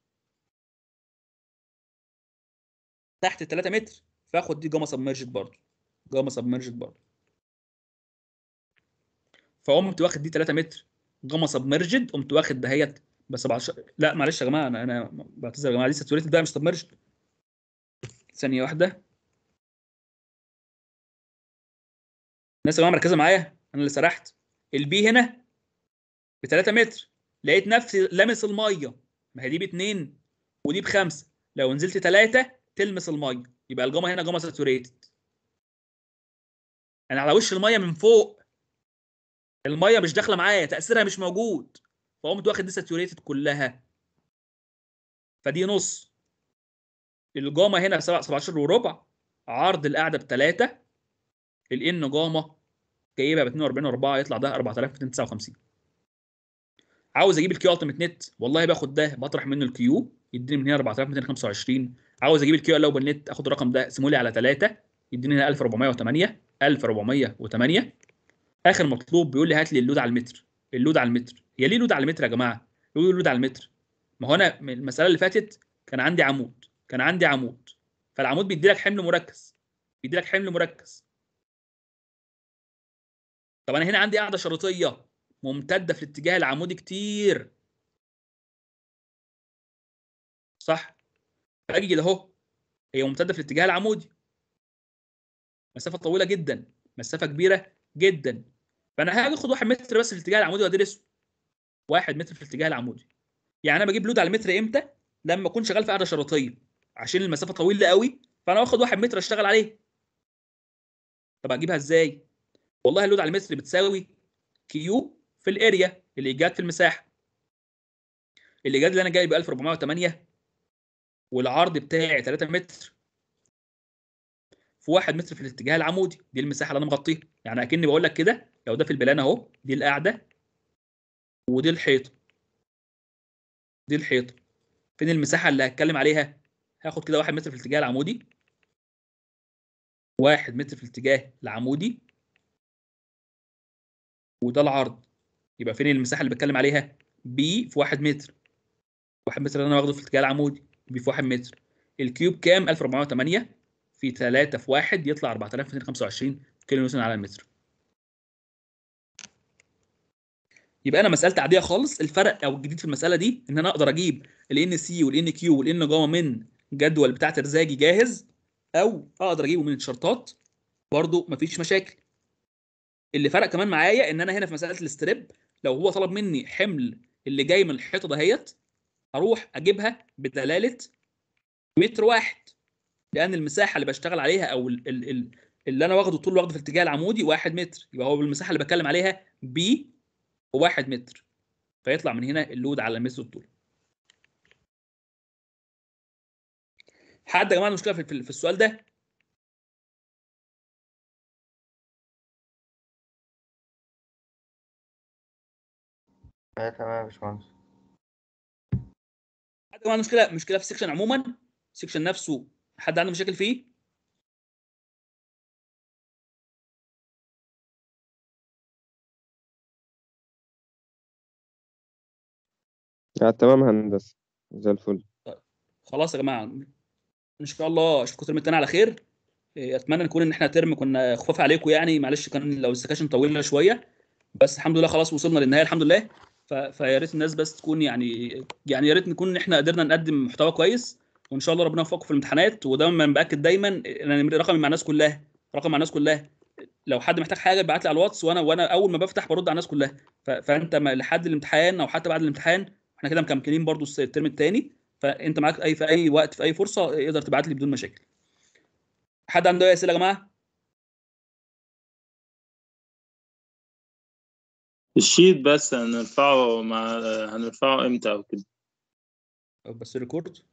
B: تحت ال 3 متر فاخد دي جاما سبمرجد
A: برضو جاما سبمرجد برضو فقمت واخد دي 3 متر جاما سبمرجد قمت واخد دهيت ب 17 لا معلش يا جماعه انا انا بعتذر يا جماعه دي ساتوريتد بقى مش سبمرجد ثانيه واحده الناس اللي مركزه معايا انا اللي سرحت البي هنا ب 3 متر لقيت نفسي لامس الميه ما هي دي ب 2 ودي ب 5 لو نزلت 3 تلمس الميه يبقى الجاما هنا جاما ساتوريتد انا على وش الميه من فوق الميه مش داخله معايا تاثيرها مش موجود فقمت واخد دي ساتوريتد كلها فدي نص الجاما هنا 17 وربع عرض القاعده 3 الان جاما كايه بقى ب 42 4 يطلع ده 4259 عاوز اجيب الكيو التيمت نت والله باخد ده بطرح منه الكيو يديني من هنا 4225 عاوز اجيب الكيو لو بالنت اخد الرقم ده اقسمه لي على 3 يديني هنا 1408 1408 اخر مطلوب بيقول لي هات لي اللود على المتر اللود على المتر هي ليه لود على المتر يا جماعه ليه لود على المتر ما هو انا المساله اللي فاتت كان عندي عمود كان عندي عمود فالعمود بيدي لك حمل مركز بيدي لك حمل مركز طب انا هنا عندي قاعده شريطيه ممتده في الاتجاه العمودي كتير صح فاجي اهو هي ممتده في الاتجاه العمودي مسافه طويله جدا مسافه كبيره جدا فانا هاجي اخد واحد متر بس في الاتجاه العمودي وادرسه واحد متر في الاتجاه العمودي يعني انا بجيب لود على المتر امتى لما اكون شغال في قاعده شريطيه عشان المسافه طويله قوي فانا واخد واحد متر اشتغل عليه طب اجيبها ازاي والله اللود على المتر بتساوي كيو في الاريا الايجاد في المساحه الايجاد اللي انا جايبه 1408 والعرض بتاعي 3 متر في 1 متر في الاتجاه العمودي دي المساحه اللي انا مغطيها يعني اكني بقول لك كده لو ده في البلان اهو دي القاعده ودي الحيطه دي الحيطه فين المساحه اللي هتكلم عليها هاخد كده 1 متر في الاتجاه العمودي 1 متر في الاتجاه العمودي وده العرض يبقى فين المساحه اللي بتكلم عليها بي في 1 متر 1 متر اللي انا واخده في الاتجاه العمودي بي في 1 متر الكيوب كام 1408 في 3 في 1 يطلع 4225 كيلو نيوتن على المتر يبقى انا مساله عاديه خالص الفرق او الجديد في المساله دي ان انا اقدر اجيب الان سي والان كيو والان جاما من جدول بتاع ترزاجي جاهز او اقدر اجيبه من الشرطات برضو مفيش مشاكل اللي فرق كمان معايا ان انا هنا في مساله الاستريب لو هو طلب مني حمل اللي جاي من الحيطه دهيت اروح اجيبها بدلاله متر واحد لان المساحه اللي بشتغل عليها او الـ الـ الـ اللي انا واخده طول واخده في الاتجاه العمودي واحد متر يبقى هو بالمساحه اللي بتكلم عليها بي واحد متر فيطلع من هنا اللود على المتر الطول حد يا جماعه المشكله في السؤال ده
B: ايه، تمام يا باشمهندس
A: حد عنده مشكله مشكله في السكشن عموما السكشن نفسه حد عنده مشاكل فيه
B: يا آه، تمام هندسه زي الفل
A: طيب، خلاص يا جماعه ان شاء الله اشوفكم الترم التاني على خير إيه، اتمنى نكون ان احنا ترم كنا خفاف عليكم يعني معلش كان لو السكاشن طويله شويه بس الحمد لله خلاص وصلنا للنهايه الحمد لله فيا ريت الناس بس تكون يعني يعني يا ريت نكون احنا قدرنا نقدم محتوى كويس وان شاء الله ربنا يوفقكم في الامتحانات ودايما باكد دايما انا رقمي مع الناس كلها رقم مع الناس كلها لو حد محتاج حاجه ابعت لي على الواتس وانا وانا اول ما بفتح برد على الناس كلها فانت لحد الامتحان او حتى بعد الامتحان احنا كده مكملين برضو الترم الثاني فانت معاك اي في اي وقت في اي فرصه تقدر تبعت لي بدون مشاكل حد عنده اي اسئله يا
B: جماعه الشيت بس هنرفعه مع هنرفعه امتى او كده بس ريكورد